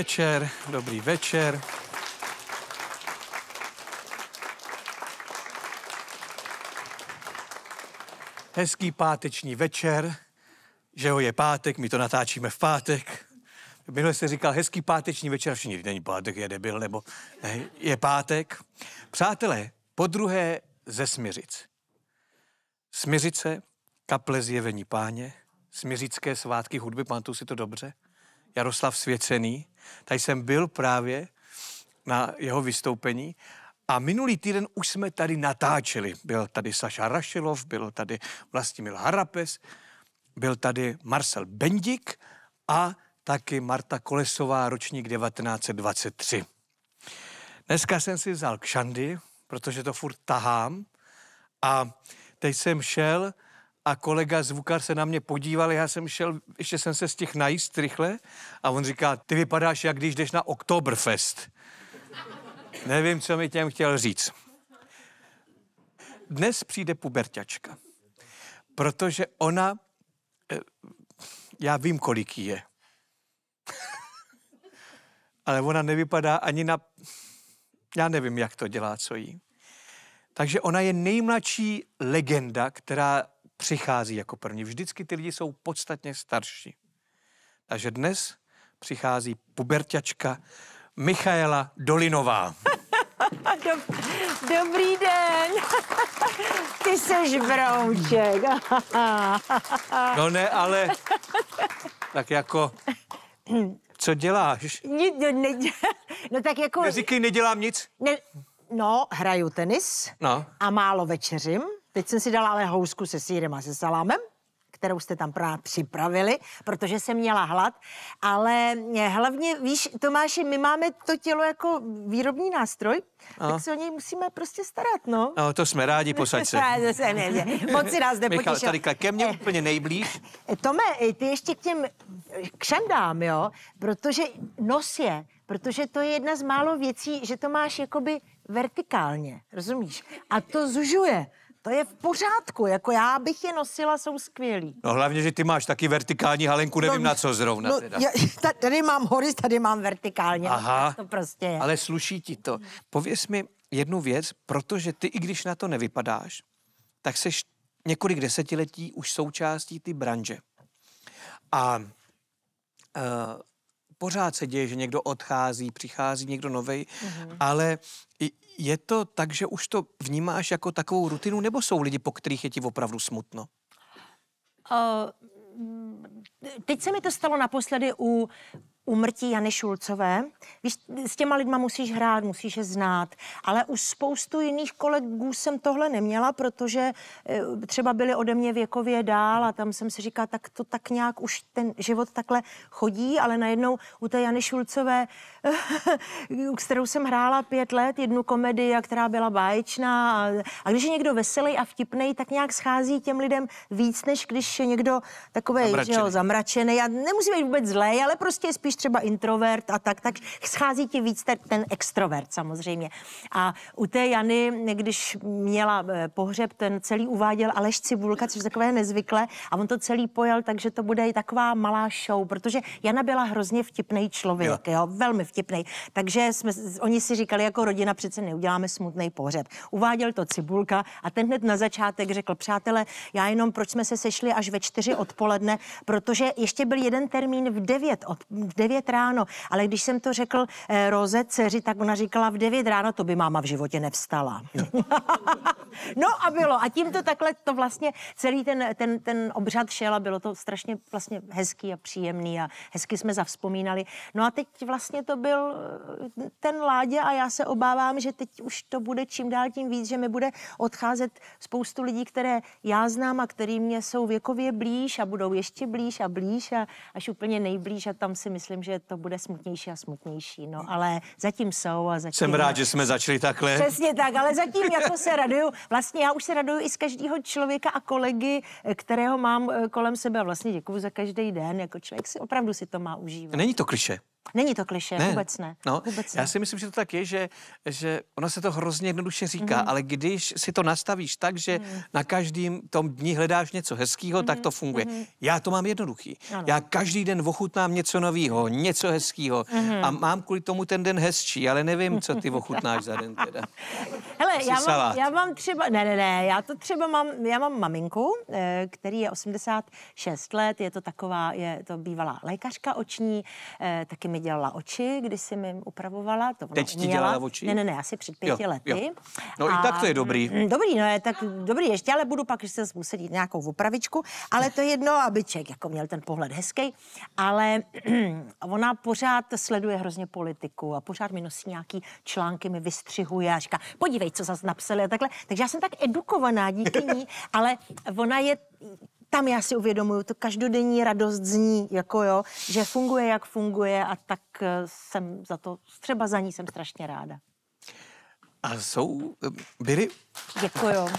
večer, dobrý večer. Hezký páteční večer, že ho je pátek, my to natáčíme v pátek. Minule se říkal hezký páteční večer, všichni není pátek, je debil, nebo ne, je pátek. Přátelé, po druhé ze Smiřic. Smiřice, kaple zjevení páně, smiřické svátky hudby, pamatuju si to dobře, Jaroslav Svěcený, Tady jsem byl právě na jeho vystoupení a minulý týden už jsme tady natáčeli. Byl tady Saša Rašilov, byl tady Vlastimil Harapes, byl tady Marcel Bendik a taky Marta Kolesová, ročník 1923. Dneska jsem si vzal kšandy, protože to furt tahám a teď jsem šel a kolega zvukar se na mě podíval, já jsem šel, ještě jsem se z těch najíst rychle a on říká, ty vypadáš, jak když jdeš na Oktoberfest. Nevím, co mi těm chtěl říct. Dnes přijde puberťačka, protože ona, eh, já vím, kolik je, ale ona nevypadá ani na, já nevím, jak to dělá, co jí. Takže ona je nejmladší legenda, která přichází jako první. Vždycky ty lidi jsou podstatně starší. Takže dnes přichází puberťačka Michaela Dolinová. Dobrý den. Ty seš brouček. No ne, ale tak jako... Co děláš? Nic, no, ne, no tak jako... Neříkej, nedělám nic. Ne, no, hraju tenis no. a málo večeřím. Teď jsem si dala ale housku se sírem a se salámem kterou jste tam právě připravili, protože jsem měla hlad, ale eh, hlavně, víš, Tomáši, my máme to tělo jako výrobní nástroj, a. tak se o něj musíme prostě starat, no. A to jsme rádi, posaď se. ne, ne, ne, moc si nás nepotěšil. Michal, tady ke mně eh, úplně nejblíž. Eh, Tome, ty ještě k těm kšandám, jo, protože nos je, protože to je jedna z málo věcí, že to máš jakoby vertikálně, rozumíš? A to zužuje. To je v pořádku, jako já bych je nosila, jsou skvělí. No hlavně, že ty máš taky vertikální halenku, no, nevím no, na co zrovna no, teda. Já, tady mám hory, tady mám vertikálně. No, Aha, to prostě je. ale sluší ti to. Pověz mi jednu věc, protože ty, i když na to nevypadáš, tak seš několik desetiletí už součástí ty branže. A uh, pořád se děje, že někdo odchází, přichází někdo novej, mm-hmm. ale je to tak, že už to vnímáš jako takovou rutinu, nebo jsou lidi, po kterých je ti opravdu smutno? Uh, teď se mi to stalo naposledy u, umrtí Jany Šulcové. Víš, s těma lidma musíš hrát, musíš je znát, ale u spoustu jiných kolegů jsem tohle neměla, protože eh, třeba byli ode mě věkově dál a tam jsem si říkala, tak to tak nějak už ten život takhle chodí, ale najednou u té Jany Šulcové, u kterou jsem hrála pět let, jednu komedii, která byla báječná a, a když je někdo veselý a vtipný, tak nějak schází těm lidem víc, než když je někdo takový zamračený. Jo, zamračený a nemusí být vůbec zlej, ale prostě spíš spíš třeba introvert a tak, tak schází ti víc ten, ten extrovert samozřejmě. A u té Jany, když měla eh, pohřeb, ten celý uváděl Aleš Cibulka, což takové nezvyklé, a on to celý pojal, takže to bude i taková malá show, protože Jana byla hrozně vtipný člověk, jo, jo velmi vtipný. Takže jsme, oni si říkali jako rodina, přece neuděláme smutný pohřeb. Uváděl to Cibulka a ten hned na začátek řekl, přátelé, já jenom proč jsme se sešli až ve čtyři odpoledne, protože ještě byl jeden termín v devět od, 9 ráno. Ale když jsem to řekl eh, Roze dceři, tak ona říkala v 9 ráno, to by máma v životě nevstala. no a bylo. A tím to takhle, to vlastně celý ten, ten, ten obřad šel a bylo to strašně vlastně hezký a příjemný a hezky jsme zavzpomínali. No a teď vlastně to byl eh, ten Ládě a já se obávám, že teď už to bude čím dál tím víc, že mi bude odcházet spoustu lidí, které já znám a který mě jsou věkově blíž a budou ještě blíž a blíž a až úplně nejblíž a tam si myslím, myslím, že to bude smutnější a smutnější. No, hmm. ale zatím jsou a zatím... Jsem rád, že jsme začali takhle. Přesně tak, ale zatím jako se raduju. Vlastně já už se raduju i z každého člověka a kolegy, kterého mám eh, kolem sebe. Vlastně děkuji za každý den. Jako člověk si opravdu si to má užívat. Není to kliše. Není to kliše, ne. vůbec ne. No, vůbec ne. Já si myslím, že to tak je, že, že ono se to hrozně jednoduše říká, mm-hmm. ale když si to nastavíš tak, že mm-hmm. na každém tom dní hledáš něco hezkého, mm-hmm. tak mhm. to funguje. Mm-hmm. Já to mám jednoduchý. Ano. Já každý den ochutnám něco nového, něco hezkého mm-hmm. a mám kvůli tomu ten den hezčí, ale nevím, co ty ochutnáš za den teda. Hele, já mám, já mám třeba, ne, ne, ne, já to třeba mám, já mám maminku, eh, který je 86 let, je to taková, je to bývalá lékařka oční, eh, taky mi dělala oči, když si mi upravovala. To Teď ti dělala oči? Ne, ne, ne, asi před pěti jo, lety. Jo. No a, i tak to je dobrý. M, mm, dobrý, no je tak dobrý ještě, ale budu pak se muset jít nějakou opravičku, ale to je jedno, aby člověk jako měl ten pohled hezký, ale ona pořád sleduje hrozně politiku a pořád mi nosí nějaký články, mi vystřihuje a říká, podívej, co zase napsali a takhle. Takže já jsem tak edukovaná díky ní, ale ona je tam já si uvědomuju tu každodenní radost z ní, jako jo, že funguje, jak funguje a tak eh, jsem za to, třeba za ní jsem strašně ráda. A jsou, eh, byly... Děkuju. Jako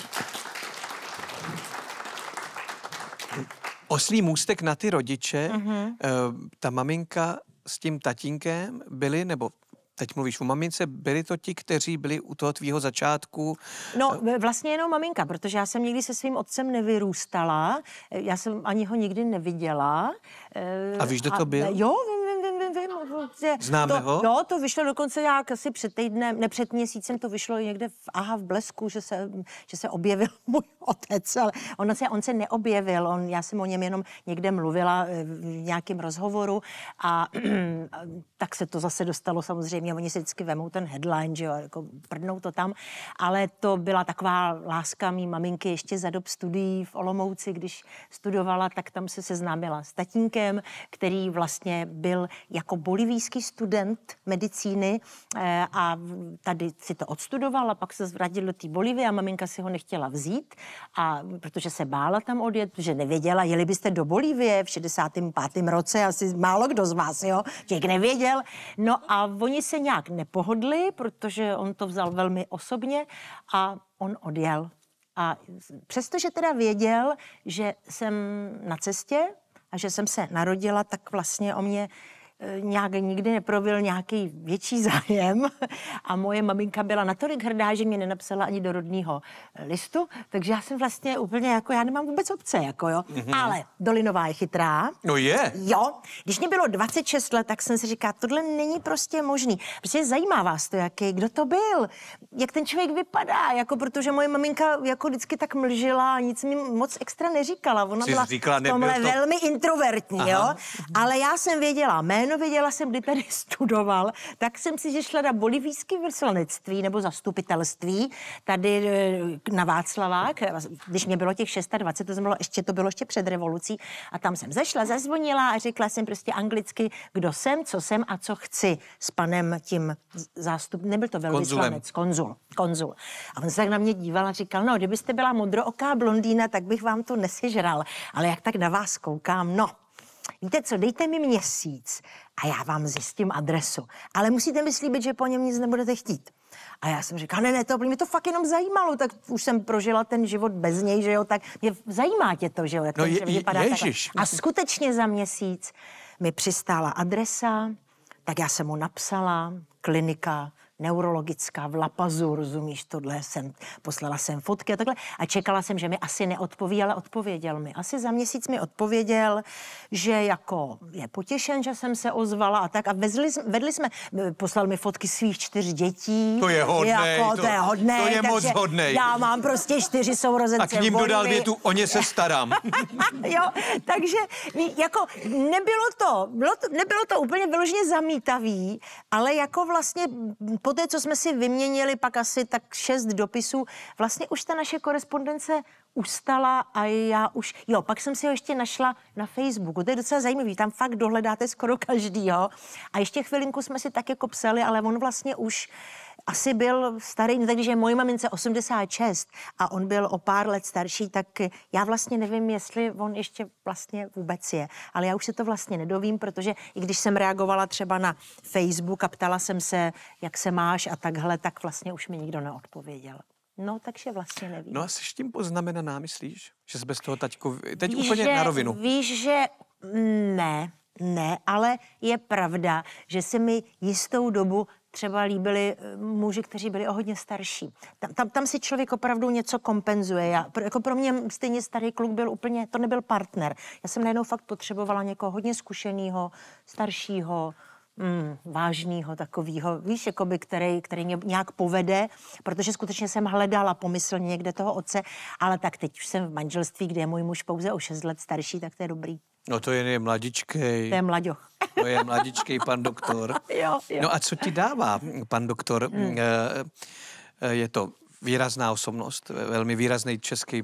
Oslý můstek na ty rodiče, mm-hmm. ta maminka s tím tatínkem byli, nebo teď mluvíš o mamince, byli to ti, kteří byli u toho tvýho začátku? No, eh, vlastně jenom maminka, protože já jsem nikdy se svým otcem nevyrůstala, eh, já jsem ani ho nikdy neviděla. Eh, a víš, kdo to byl? Jo, vím, vím. Že no, Známe to, ho? No, to vyšlo dokonce nějak asi před týdnem, ne před měsícem, to vyšlo někde v Aha v Blesku, že se, že se objevil můj otec, ale on se, on se neobjevil, on, já jsem o něm jenom někde mluvila eh, v nějakém rozhovoru a, a tak se to zase dostalo samozřejmě, oni si vždycky vemou ten headline, že jo, jako prdnou to tam, ale to byla taková láska mý maminky ještě za dob studií v Olomouci, když studovala, tak tam se seznámila s tatínkem, který vlastně byl, já jako bolivijský student medicíny eh, a tady si to odstudoval a pak se zvradil do té Bolivie a maminka si ho nechtěla vzít, a protože se bála tam odjet, protože nevěděla, jeli byste do Bolivie v 65. roce, asi málo kdo z vás, jo, těch nevěděl. No a oni se nějak nepohodli, protože on to vzal velmi osobně a on odjel. A přestože teda věděl, že jsem na cestě a že jsem se narodila, tak vlastně o mě Eh, nějak nikdy neprovil nějaký větší zájem a moje maminka byla natolik hrdá, že mě nenapsala ani do rodného eh, listu, takže já jsem vlastně úplně jako, já nemám vůbec obce, jako jo, mm-hmm. ale Dolinová je chytrá. No je. Jo, když mě bylo 26 let, tak jsem si říká, tohle není prostě možný, protože zajímá vás to, jaký, kdo to byl, jak ten člověk vypadá, jako protože moje maminka jako vždycky tak mlžila, nic mi moc extra neříkala, ona Jsi byla říkala, v tomhle to... velmi introvertní, Aha. jo, ale já jsem věděla jméno, nevěděla jsem, kdy tady studoval, tak jsem si, že šla na bolivijské vyslanectví nebo zastupitelství tady eh, na Václavák, když mě bylo těch 26, to, bylo ještě, to bylo ještě před revolucí a tam jsem zešla, zazvonila a řekla jsem prostě anglicky, kdo jsem, co jsem a co chci s panem tím zástup, nebyl to velvyslanec, konzul, konzul. A on se tak na mě díval a říkal, no, kdybyste byla modrooká blondýna, tak bych vám to nesežral, ale jak tak na vás koukám, no, víte co, dejte mi měsíc a já vám zjistím adresu. Ale musíte mi slíbit, že po něm nic nebudete chtít. A já jsem říkala, ne, ne, to mě to fakt jenom zajímalo, tak už jsem prožila ten život bez něj, že jo, tak mě zajímá tě to, že jo, jak no, je, je, vypadá ježiš. A skutečně za měsíc mi přistála adresa, tak já jsem mu napsala, klinika neurologická v Lapazu, rozumíš, tohle jsem, poslala jsem fotky a takhle. A čekala jsem, že mi asi neodpoví, ale odpověděl mi. Asi za měsíc mi odpověděl, že jako je potěšen, že jsem se ozvala a tak. A vezli, vedli jsme, poslal mi fotky svých čtyř dětí. To je hodné. Jako, to, to je hodné. To je moc hodné. Já mám prostě čtyři sourozence. A k ním dodal větu, o ně se starám. jo, takže jako nebylo to, bylo to, nebylo to úplně vyloženě zamítavý, ale jako vlastně po po té, co jsme si vyměnili pak asi tak šest dopisů, vlastně už ta naše korespondence ustala a já už, jo, pak jsem si ho ještě našla na Facebooku, to je docela zajímavý, tam fakt dohledáte skoro každýho a ještě chvilinku jsme si tak jako psali, ale on vlastně už asi byl starý, no takže moje mamince 86 a on byl o pár let starší, tak já vlastně nevím, jestli on ještě vlastně vůbec je. Ale já už se to vlastně nedovím, protože i když jsem reagovala třeba na Facebook a ptala jsem se, jak se máš a takhle, tak vlastně už mi nikdo neodpověděl. No, takže vlastně nevím. No a jsi tím poznamenaná, myslíš? Že jsi bez toho taťku... Teď víš, úplně že, na rovinu. Víš, že ne, ne, ale je pravda, že se mi jistou dobu třeba líbili eh, muži, kteří byli o hodně starší. Tam, tam, tam si člověk opravdu něco kompenzuje. Já, pro, jako pro mě stejně starý kluk byl úplně, to nebyl partner. Já jsem najednou fakt potřebovala někoho hodně zkušeného, staršího, mm, vážného takového, víš, jakoby, který, který mě nějak povede, protože skutečně jsem hledala pomyslně někde toho otce, ale tak teď už jsem v manželství, kde je můj muž pouze o 6 let starší, tak to je dobrý. No to je mladičkej. To je mlaďoch. To je mladičkej pan doktor. jo, jo. No a co ti dává pan doktor? Hmm. Eh, eh, je to výrazná osobnost, velmi výrazný český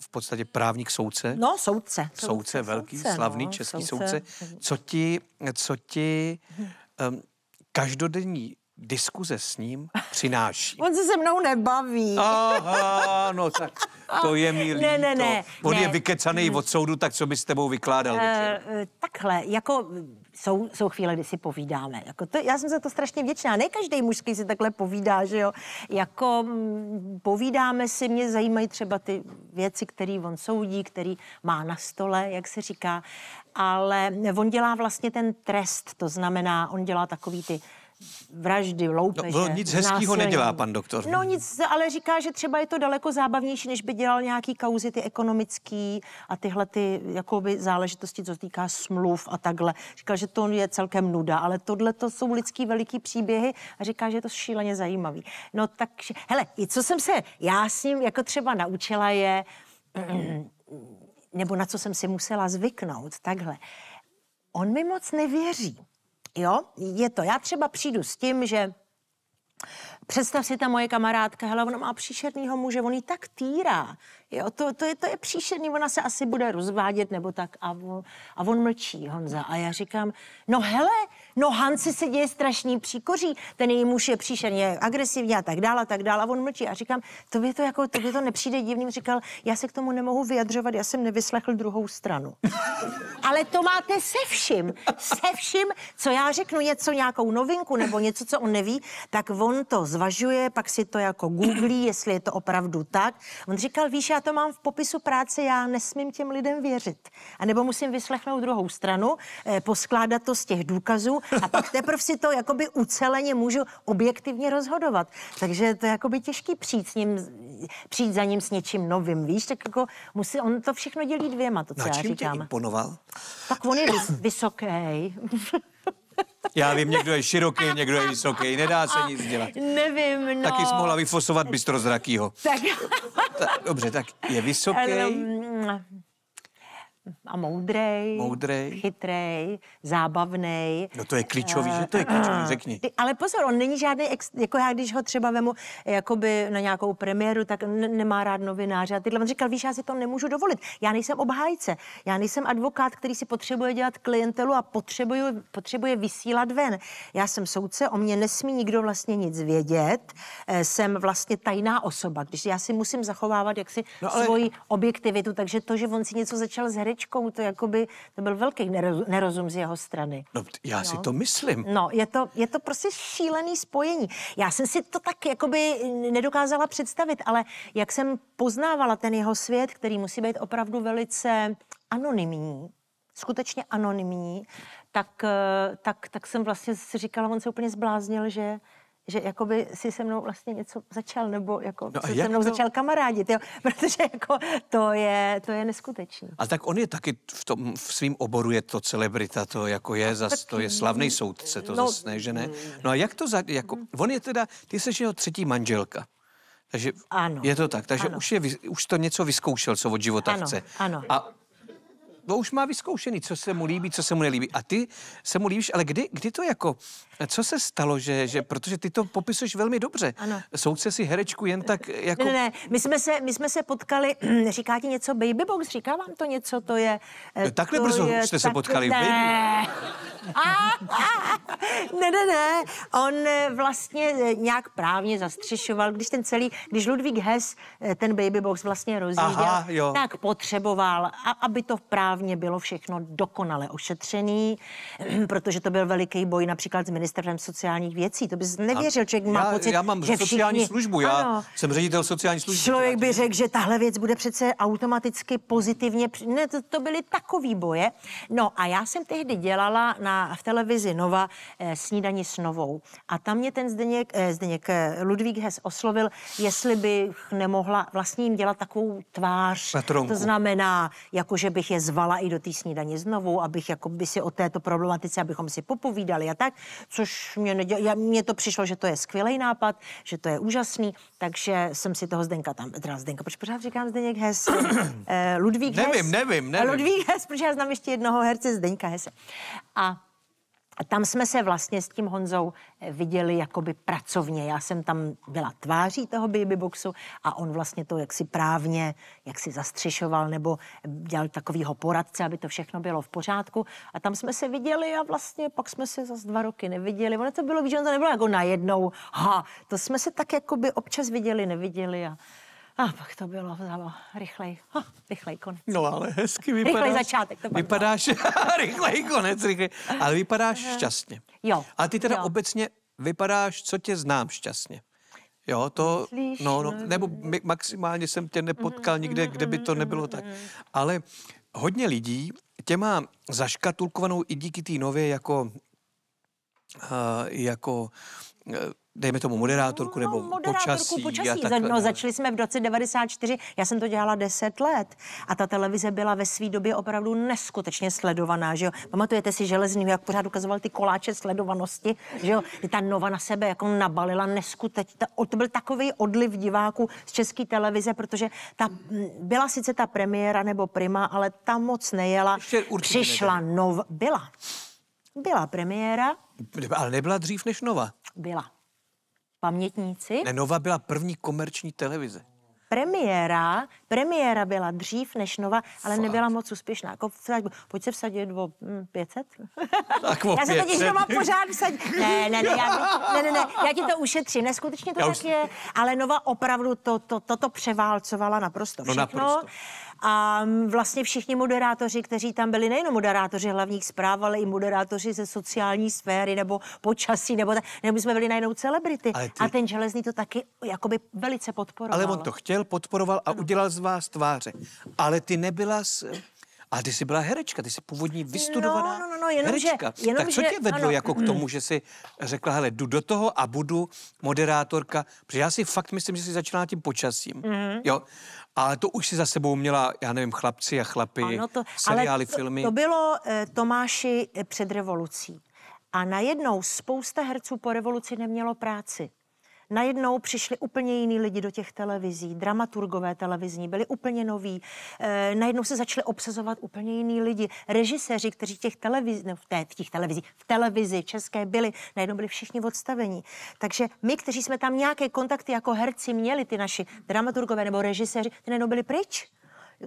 v podstatě právník soudce. No, soudce. Soudce, soudce velký, soudce, no, slavný no, český soudce. soudce. Co ti, co ti um, každodenní diskuze s ním přináší. On se se mnou nebaví. Aha, no tak to je milý. Ne, ne, ne. On ne. je vykecaný mm. od soudu, tak co by s tebou vykládal? Uh, takhle, jako mm, jsou, jsou chvíle, kdy si povídáme. Jako to, já jsem za to strašně vděčná. Ne každý mužský si takhle povídá, že jo. Jako m, mm, povídáme si, mě zajímají třeba ty věci, které on soudí, který má na stole, jak se říká. Ale on dělá vlastně ten trest, to znamená, on dělá takový ty vraždy, loupeže. No, nic hezkého nedělá pan doktor. No nic, ale říká, že třeba je to daleko zábavnější, než by dělal nějaký kauzy ty ekonomický a tyhle ty jakoby záležitosti, co týká smluv a takhle. Říká, že to je celkem nuda, ale tohle to jsou lidský veliký příběhy a říká, že je to šíleně zajímavý. No takže, hele, i co jsem se já s ním jako třeba naučila je, nebo na co jsem si musela zvyknout, takhle. On mi moc nevěří. Jo, je to. Já třeba přijdu s tím, že Představ si ta moje kamarádka, hele, ona má příšernýho muže, on ji tak týrá, Jo, to, to, je, to je příšerný, ona se asi bude rozvádět nebo tak a on, a on mlčí, Honza. A já říkám, no hele, no Hanci se děje strašný příkoří, ten její muž je příšený, je agresivní a tak dále a tak dále a on mlčí. A říkám, to by to jako, to by to nepřijde divným, říkal, já se k tomu nemohu vyjadřovat, já jsem nevyslechl druhou stranu. Ale to máte se vším, se vším, co já řeknu něco, nějakou novinku nebo něco, co on neví, tak on to zvažuje, pak si to jako googlí, jestli je to opravdu tak. On říkal, víš, já to mám v popisu práce, já nesmím těm lidem věřit. A nebo musím vyslechnout druhou stranu, eh, poskládat to z těch důkazů a pak teprve si to jakoby uceleně můžu objektivně rozhodovat. Takže to je jakoby těžký přijít, s ním, přijít za ním s něčím novým, víš, tak jako musí, on to všechno dělí dvěma, to, co Na já říkám. Tě imponoval? Tak on je vysoký. Já vím, někdo je široký, někdo je vysoký, nedá se nic dělat. Nevím, no. Taky jsi mohla vyfosovat zrakýho. Tak. Ta, dobře, tak je vysoký. Mm a moudrej, moudrej. chytrej, zábavný. No to je klíčový, uh, že to je klíčový, uh, řekni. Ty, ale pozor, on není žádný, ex, jako já když ho třeba vemu jakoby na nějakou premiéru, tak n- nemá rád novináře a tyhle. On říkal, víš, já si to nemůžu dovolit. Já nejsem obhájce, já nejsem advokát, který si potřebuje dělat klientelu a potřebuje, potřebuje vysílat ven. Já jsem soudce, o mě nesmí nikdo vlastně nic vědět, e, jsem vlastně tajná osoba, když já si musím zachovávat jaksi no, ale... svoji objektivitu, takže to, že on si něco začal zhry, babičkou, to jakoby, to byl velký nerozum z jeho strany. No, já no. si to myslím. No, je to, je to prostě šílený spojení. Já jsem si to tak jakoby nedokázala představit, ale jak jsem poznávala ten jeho svět, který musí být opravdu velice anonymní, skutečně anonymní, tak, eh, tak, tak jsem vlastně si říkala, on se úplně zbláznil, že že jakoby si se mnou vlastně něco začal, nebo jako no se, se mnou to? začal kamarádit, jo? protože jako to je, to je neskutečný. A tak on je taky v tom, v svým oboru je to celebrita, to jako je, no, zas, to je slavný soudce, to no, zas ne, že ne. No a jak to, za, jako, mhm. on je teda, ty jsi jeho třetí manželka. Takže ano. je to tak, takže ano. už, je, už to něco vyzkoušel, co od života ano, chce. Ano. A to už má vyzkoušený, co se mu líbí, co se mu nelíbí. A ty se mu líbíš, ale kdy, kdy to jako, co se stalo, že, že protože ty to popisuješ velmi dobře. Ano. Soudce si herečku jen tak jako... Ne, ne, my jsme se, my jsme se potkali, říká ti něco Baby Box, říká vám to něco, to je... Eh, no, takhle to brzo je, jste tak... se potkali. Ne. A, a, ne, ne, ne. On eh, vlastně eh, nějak právně zastřešoval, když ten celý, když Ludvík Hess ten Baby Box vlastně rozjížděl, tak potřeboval, a, aby to právě právně bylo všechno dokonale ošetřený, protože to byl veliký boj například s ministerem sociálních věcí. To bys nevěřil, člověk má já, pocit, já mám že sociální všichni, službu, já ano, jsem ředitel sociální služby. Člověk by řekl, že tahle věc bude přece automaticky pozitivně, ne, to, to byly takový boje. No a já jsem tehdy dělala na, v televizi Nova eh, snídani s Novou a tam mě ten Zdeněk, eh, Zdeněk eh, Ludvík Hes oslovil, jestli bych nemohla vlastně jim dělat takovou tvář. Patronku. To znamená, jako že bych je zval pozvala i do té snídaně znovu, abych jako by si o této problematice, abychom si popovídali a tak, což mě, nedělo, já, mě to přišlo, že to je skvělý nápad, že to je úžasný, takže jsem si toho Zdenka tam, teda Zdenka, proč pořád říkám Zdeněk Hes, eh, Ludvík nevím, Hes. Nevím, nevím, eh, nevím. Ludvík Hes, protože já znám ještě jednoho herce Zdenka Hese. A a tam jsme se vlastně s tím Honzou eh, viděli jakoby pracovně. Já jsem tam byla tváří toho babyboxu a on vlastně to jaksi právně, jak si zastřešoval nebo dělal takovýho poradce, aby to všechno bylo v pořádku. A tam jsme se viděli a vlastně pak jsme se zase dva roky neviděli. Ono to bylo, že on to nebylo jako najednou, ha, to jsme se tak jakoby občas viděli, neviděli a, a pak to bylo, vzalo rychlej, oh, rychlej konec. No ale hezky vypadáš. Rychlej začátek. To vypadáš, rychlej konec, rychlej. Ale vypadáš šťastně. Jo. A ty teda jo. obecně vypadáš, co tě znám šťastně. Jo, to, Myslíš, no, no, nebo maximálně jsem tě nepotkal nikde, kde by to mhm, nebylo mhm, tak. Mhm, ale hodně lidí tě má zaškatulkovanou i díky té nově jako, uh, jako uh, dejme tomu moderátorku no, nebo no, moderátorku, počasí. počasí. A takhle, no. no, začali jsme v roce 94, já jsem to dělala 10 let a ta televize byla ve své době opravdu neskutečně sledovaná, že jo. Pamatujete si železný, jak pořád ukazoval ty koláče sledovanosti, že jo, ta nova na sebe jako nabalila neskutečně. To byl takový odliv diváků z české televize, protože ta, byla sice ta premiéra nebo prima, ale ta moc nejela. Ještě Přišla nova, byla. Byla premiéra. Ale nebyla dřív než nova. Byla pamětníci. Ne, Nova byla první komerční televize. Premiéra, premiéra byla dřív než Nova, ale Fakt. nebyla moc úspěšná. Jako vsaď, pojď se vsadit o hm, 500. Tak o já se totiž doma pořád vsadím. Ne, ne, ne, já, ne, ne, ne, já ti to ušetřím. Neskutečně to já tak už... je, ale Nova opravdu to, to, to převálcovala naprosto no, všechno. No naprosto. A vlastně všichni moderátoři, kteří tam byli, nejenom moderátoři hlavních zpráv, ale i moderátoři ze sociální sféry nebo počasí, nebo, nebo jsme byli najednou celebrity. Ty... A ten železný to taky jakoby velice podporoval. Ale on to chtěl, podporoval a ano. udělal z vás tváře. Ale ty nebyla s... A ty jsi byla herečka, ty jsi původní no, vystudovaná no, no, no, jenom, herečka. Že, jenom, tak co tě vedlo ano, jako k tomu, že jsi řekla, hele, jdu do toho a budu moderátorka, protože já si fakt myslím, že jsi začínala tím počasím, mm. jo. Ale to už si za sebou měla, já nevím, chlapci a chlapy, ano, to, seriály, ale to, filmy. To bylo, eh, Tomáši, eh, před revolucí. A najednou spousta herců po revoluci nemělo práci. Najednou přišli úplně jiní lidi do těch televizí, dramaturgové televizní byli úplně noví, e, najednou se začali obsazovat úplně jiní lidi, režiséři, kteří těch, televiz, ne, no, v, té, v těch televizí, v televizi české byli, najednou byli všichni odstavení. Takže my, kteří jsme tam nějaké kontakty jako herci měli, ty naši dramaturgové nebo režiséři, ty najednou byli pryč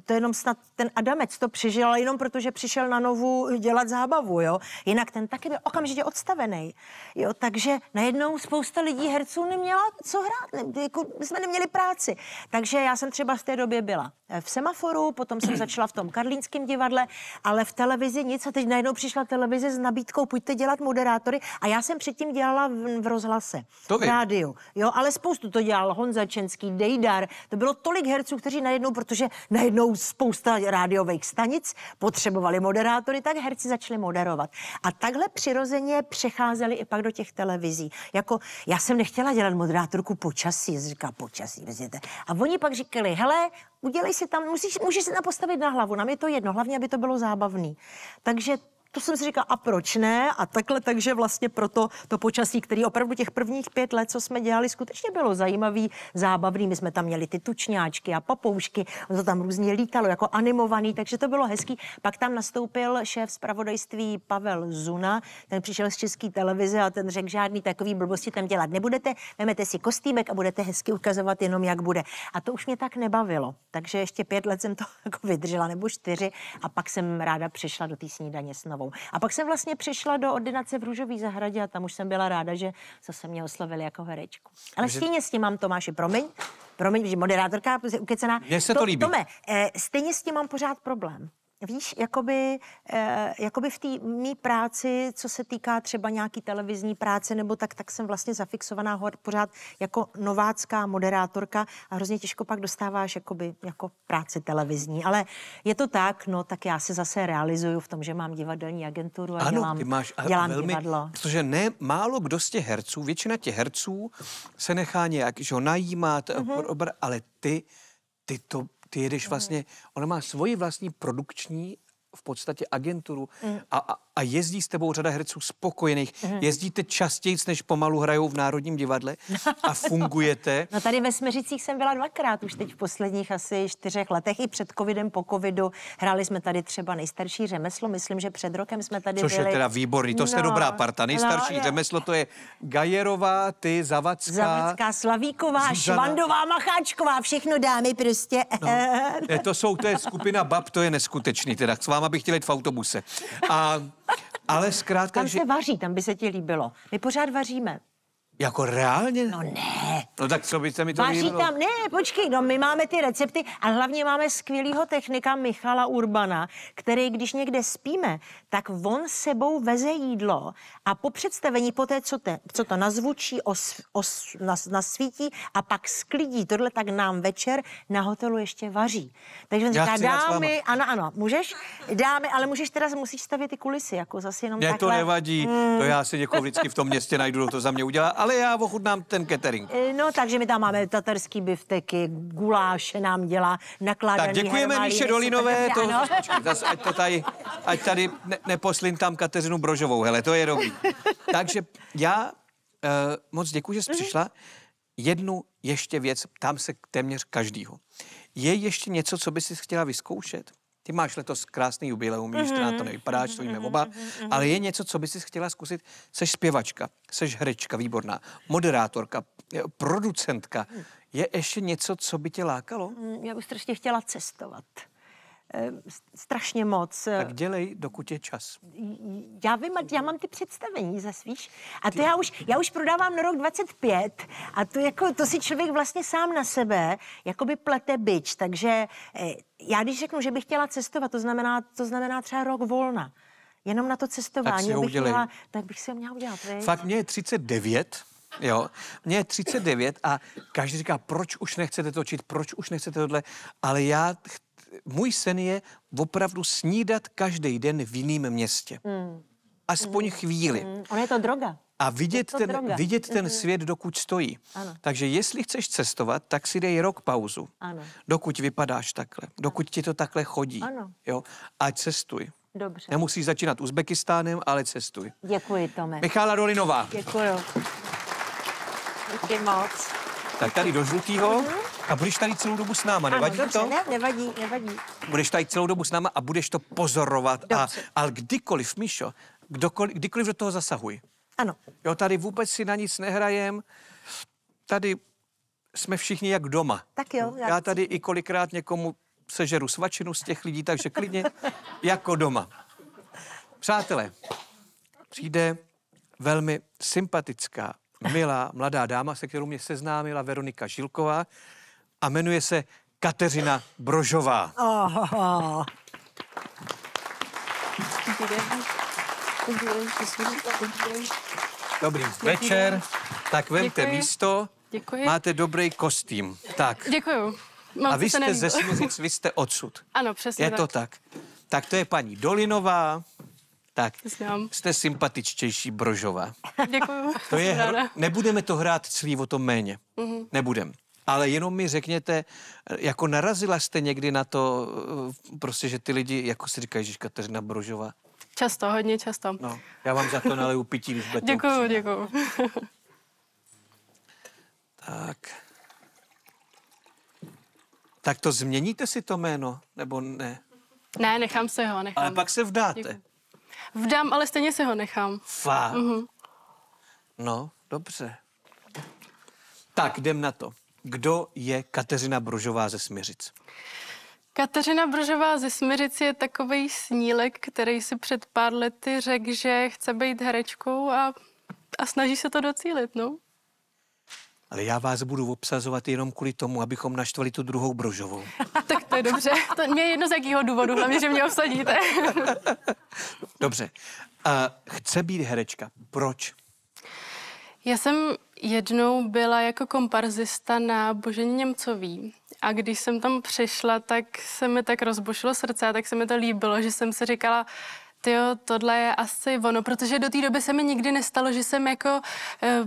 to jenom snad ten Adamec to přežil, ale jenom protože přišel na novu dělat zábavu, jo. Jinak ten taky byl okamžitě odstavený, jo. Takže najednou spousta lidí herců neměla co hrát, ne, jako jsme neměli práci. Takže já jsem třeba v té době byla eh, v semaforu, potom jsem začala v tom Karlínském divadle, ale v televizi nic a teď najednou přišla televize s nabídkou, pojďte dělat moderátory a já jsem předtím dělala v, v rozhlase, to v rádiu, jo, ale spoustu to dělal Honza Čenský, Dejdar, to bylo tolik herců, kteří najednou, protože najednou spou- spousta rádiových stanic, potřebovali moderátory, tak herci začali moderovat. A takhle přirozeně přecházeli i pak do těch televizí. Jako, já jsem nechtěla dělat moderátorku počasí, říká počasí, vezměte. A oni pak říkali, hele, udělej si tam, musíš, můžeš si tam postavit na hlavu, nám je to jedno, hlavně, aby to bylo zábavný. Takže to jsem si říkal, a proč ne? A takhle, takže vlastně proto to počasí, který opravdu těch prvních pět let, co jsme dělali, skutečně bylo zajímavý, zábavný. My jsme tam měli ty tučňáčky a papoušky, to tam různě lítalo jako animovaný, takže to bylo hezký. Pak tam nastoupil šéf zpravodajství Pavel Zuna, ten přišel z české televize a ten řekl, žádný takový blbosti tam dělat nebudete, vemete si kostýmek a budete hezky ukazovat jenom, jak bude. A to už mě tak nebavilo, takže ještě pět let jsem to jako vydržela, nebo čtyři, a pak jsem ráda přišla do té snídaně s Václavou. A pak jsem vlastně přišla do ordinace v Růžové zahradě a tam už jsem byla ráda, že zase mě oslovili jako herečku. Ale Takže... stejně s tím mám Tomáši, promiň, promiň, že moderátorka je ukecená. Mně se to, to líbí. Tome, eh, stejně s tím mám pořád problém. Víš, jakoby, eh, jakoby v té mý práci, co se týká třeba nějaký televizní práce nebo tak, tak jsem vlastně zafixovaná pořád jako novácká moderátorka a hrozně těžko pak dostáváš jakoby, jako práci televizní. Ale je to tak, no tak já se zase realizuju v tom, že mám divadelní agenturu a ano, dělám, ty máš, ale dělám velmi, divadlo. Protože ne, málo kdo z těch herců, většina těch herců se nechá nějak, že ho najímat, mm-hmm. ale ty, ty to ty jedeš mhm. vlastně, ona má svoji vlastní produkční v podstatě agenturu mm. a, a a jezdí s tebou řada herců spokojených. Mm. Jezdíte častěji, než pomalu hrajou v Národním divadle a fungujete. No tady ve Smeřicích jsem byla dvakrát už teď v posledních asi čtyřech letech i před covidem, po covidu. Hráli jsme tady třeba nejstarší řemeslo, myslím, že před rokem jsme tady Což byli. je teda výborný, to jste no, dobrá parta. No, nejstarší no, řemeslo to je Gajerová, ty, Zavacká. Zavacká, Slavíková, Zuzana. Švandová, Macháčková, všechno dámy prostě. No, to jsou, to je skupina bab, to je neskutečný teda. S váma bych chtěl jít v autobuse. A ale zkrátka... Tam se že... vaří, tam by se ti líbilo. My pořád vaříme. Jako reálně? No ne. No tak co byste mi to Vaří líbilo? tam, ne, počkej, no my máme ty recepty a hlavně máme skvělého technika Michala Urbana, který, když někde spíme, tak on sebou veze jídlo a po představení, po té, co, te, co to nazvučí, os, os, nas, nasvítí a pak sklidí, tohle tak nám večer na hotelu ještě vaří. Takže on říká, dámy, ano, ano, můžeš? Dámy, ale můžeš teda, musíš stavět ty kulisy, jako zase jenom Mně takhle. to nevadí, mm. to já si někoho vždycky v tom městě najdu, to za mě udělá, ale já ochutnám ten catering. Eh, no, takže my tam máme tatarský bifteky, guláše nám dělá, nakládaný Tak děkujeme Míše Dolinové, to, ať, to tady, ať tady ne, neposlím tam Kateřinu Brožovou, hele, to je dobrý. takže já uh, moc děkuji, že jsi mhm. přišla. Jednu ještě věc, tam se téměř každýho. Je ještě něco, co bys si chtěla vyzkoušet? Ty máš letos krásný jubileum, mm-hmm. na to mhm, nevypadáš, mhm, to víme mhm, oba, mm-hmm. ale je něco, co bys si chtěla zkusit. Seš zpěvačka, seš herečka výborná, moderátorka, eh, producentka. Hm. Je ještě něco, co by tě lákalo? Hm, já bych strašně chtěla cestovat. Eh, strašně moc. Tak dělej, dokud je čas. Já vím, já mám ty představení za víš? A to já už, já už prodávám na rok 25 a to, jako, to si člověk vlastně sám na sebe jakoby plete byč, takže eh, já když řeknu, že bych chtěla cestovat, to znamená, to znamená třeba rok volna, jenom na to cestování, tak, bych udělej. měla, tak bych si ho měla udělat, Vej? Fakt, mě je 39, Jo, mě je 39 a každý říká, proč už nechcete točit, proč už nechcete tohle, ale já můj sen je opravdu snídat každý den v jiném městě. Mm. Aspoň mm. chvíli. Mm. Ono je to droga. A vidět ten, droga. vidět ten mhm. svět, dokud stojí. Ano. Takže jestli chceš cestovat, tak si dej rok pauzu. Ano. Dokud vypadáš takhle, dokud ti to takhle chodí. Ano. Jo? A cestuj. Dobře. Nemusíš začínat Uzbekistánem, ale cestuj. Děkuji, Tome. Michála Dolinová. Děkuji. Děkuji moc. Tak tady do žlutýho. Uh-huh. A budeš tady celou dobu s náma, nevadí ano, dobře, to? Ne, nevadí, nevadí. Budeš tady celou dobu s náma a budeš to pozorovat. A, ale kdykoliv, Míšo, kdokoliv, kdykoliv do toho zasahuj. Ano. Jo, tady vůbec si na nic nehrajem. Tady jsme všichni jak doma. Tak jo. Já, já tady i kolikrát někomu sežeru svačinu z těch lidí, takže klidně jako doma. Přátelé, přijde velmi sympatická, milá, mladá dáma, se kterou mě seznámila Veronika Žilková a jmenuje se Kateřina Brožová. Dobrý večer. Tak vemte Děkuji. místo. Děkuji. Máte dobrý kostým. Tak. Děkuju. Mám a vy jste ze Směřic, vy jste odsud. Ano, přesně Je tak. to tak. Tak to je paní Dolinová. Tak, Znám. jste sympatičtější Brožová. Děkuju. To je, hro... nebudeme to hrát celý o tom méně. Mm-hmm. Nebudem ale jenom mi řekněte, jako narazila jste někdy na to, eh, prostě, že ty lidi, jako si říkají, že Kateřina Brožová. Často, hodně často. No, já vám za to naleju pití Děkuju, děkuju. tak. Tak to změníte si to jméno, nebo ne? Ne, nechám se ho, nechám. Ale pak se vdáte. Děkuju. Vdám, ale stejně se ho nechám. Fá. Mhm. No, dobře. Tak, jdem na to kdo je Kateřina Brožová ze Směřic? Kateřina Brožová ze Směřic je takový snílek, který si před pár lety řekl, že chce být herečkou a, a snaží se to docílit, no. Ale já vás budu obsazovat jenom kvůli tomu, abychom naštvali tu druhou brožovou. tak to je dobře. To mě je jedno z jakého důvodu, hlavně, že mě obsadíte. dobře. A chce být herečka. Proč? Já jsem Jednou byla jako komparzista na Boženě Němcový. A když jsem tam přišla, tak se mi tak rozbušilo srdce a tak se mi to líbilo, že jsem si říkala, jo, tohle je asi ono, protože do té doby se mi nikdy nestalo, že jsem jako e,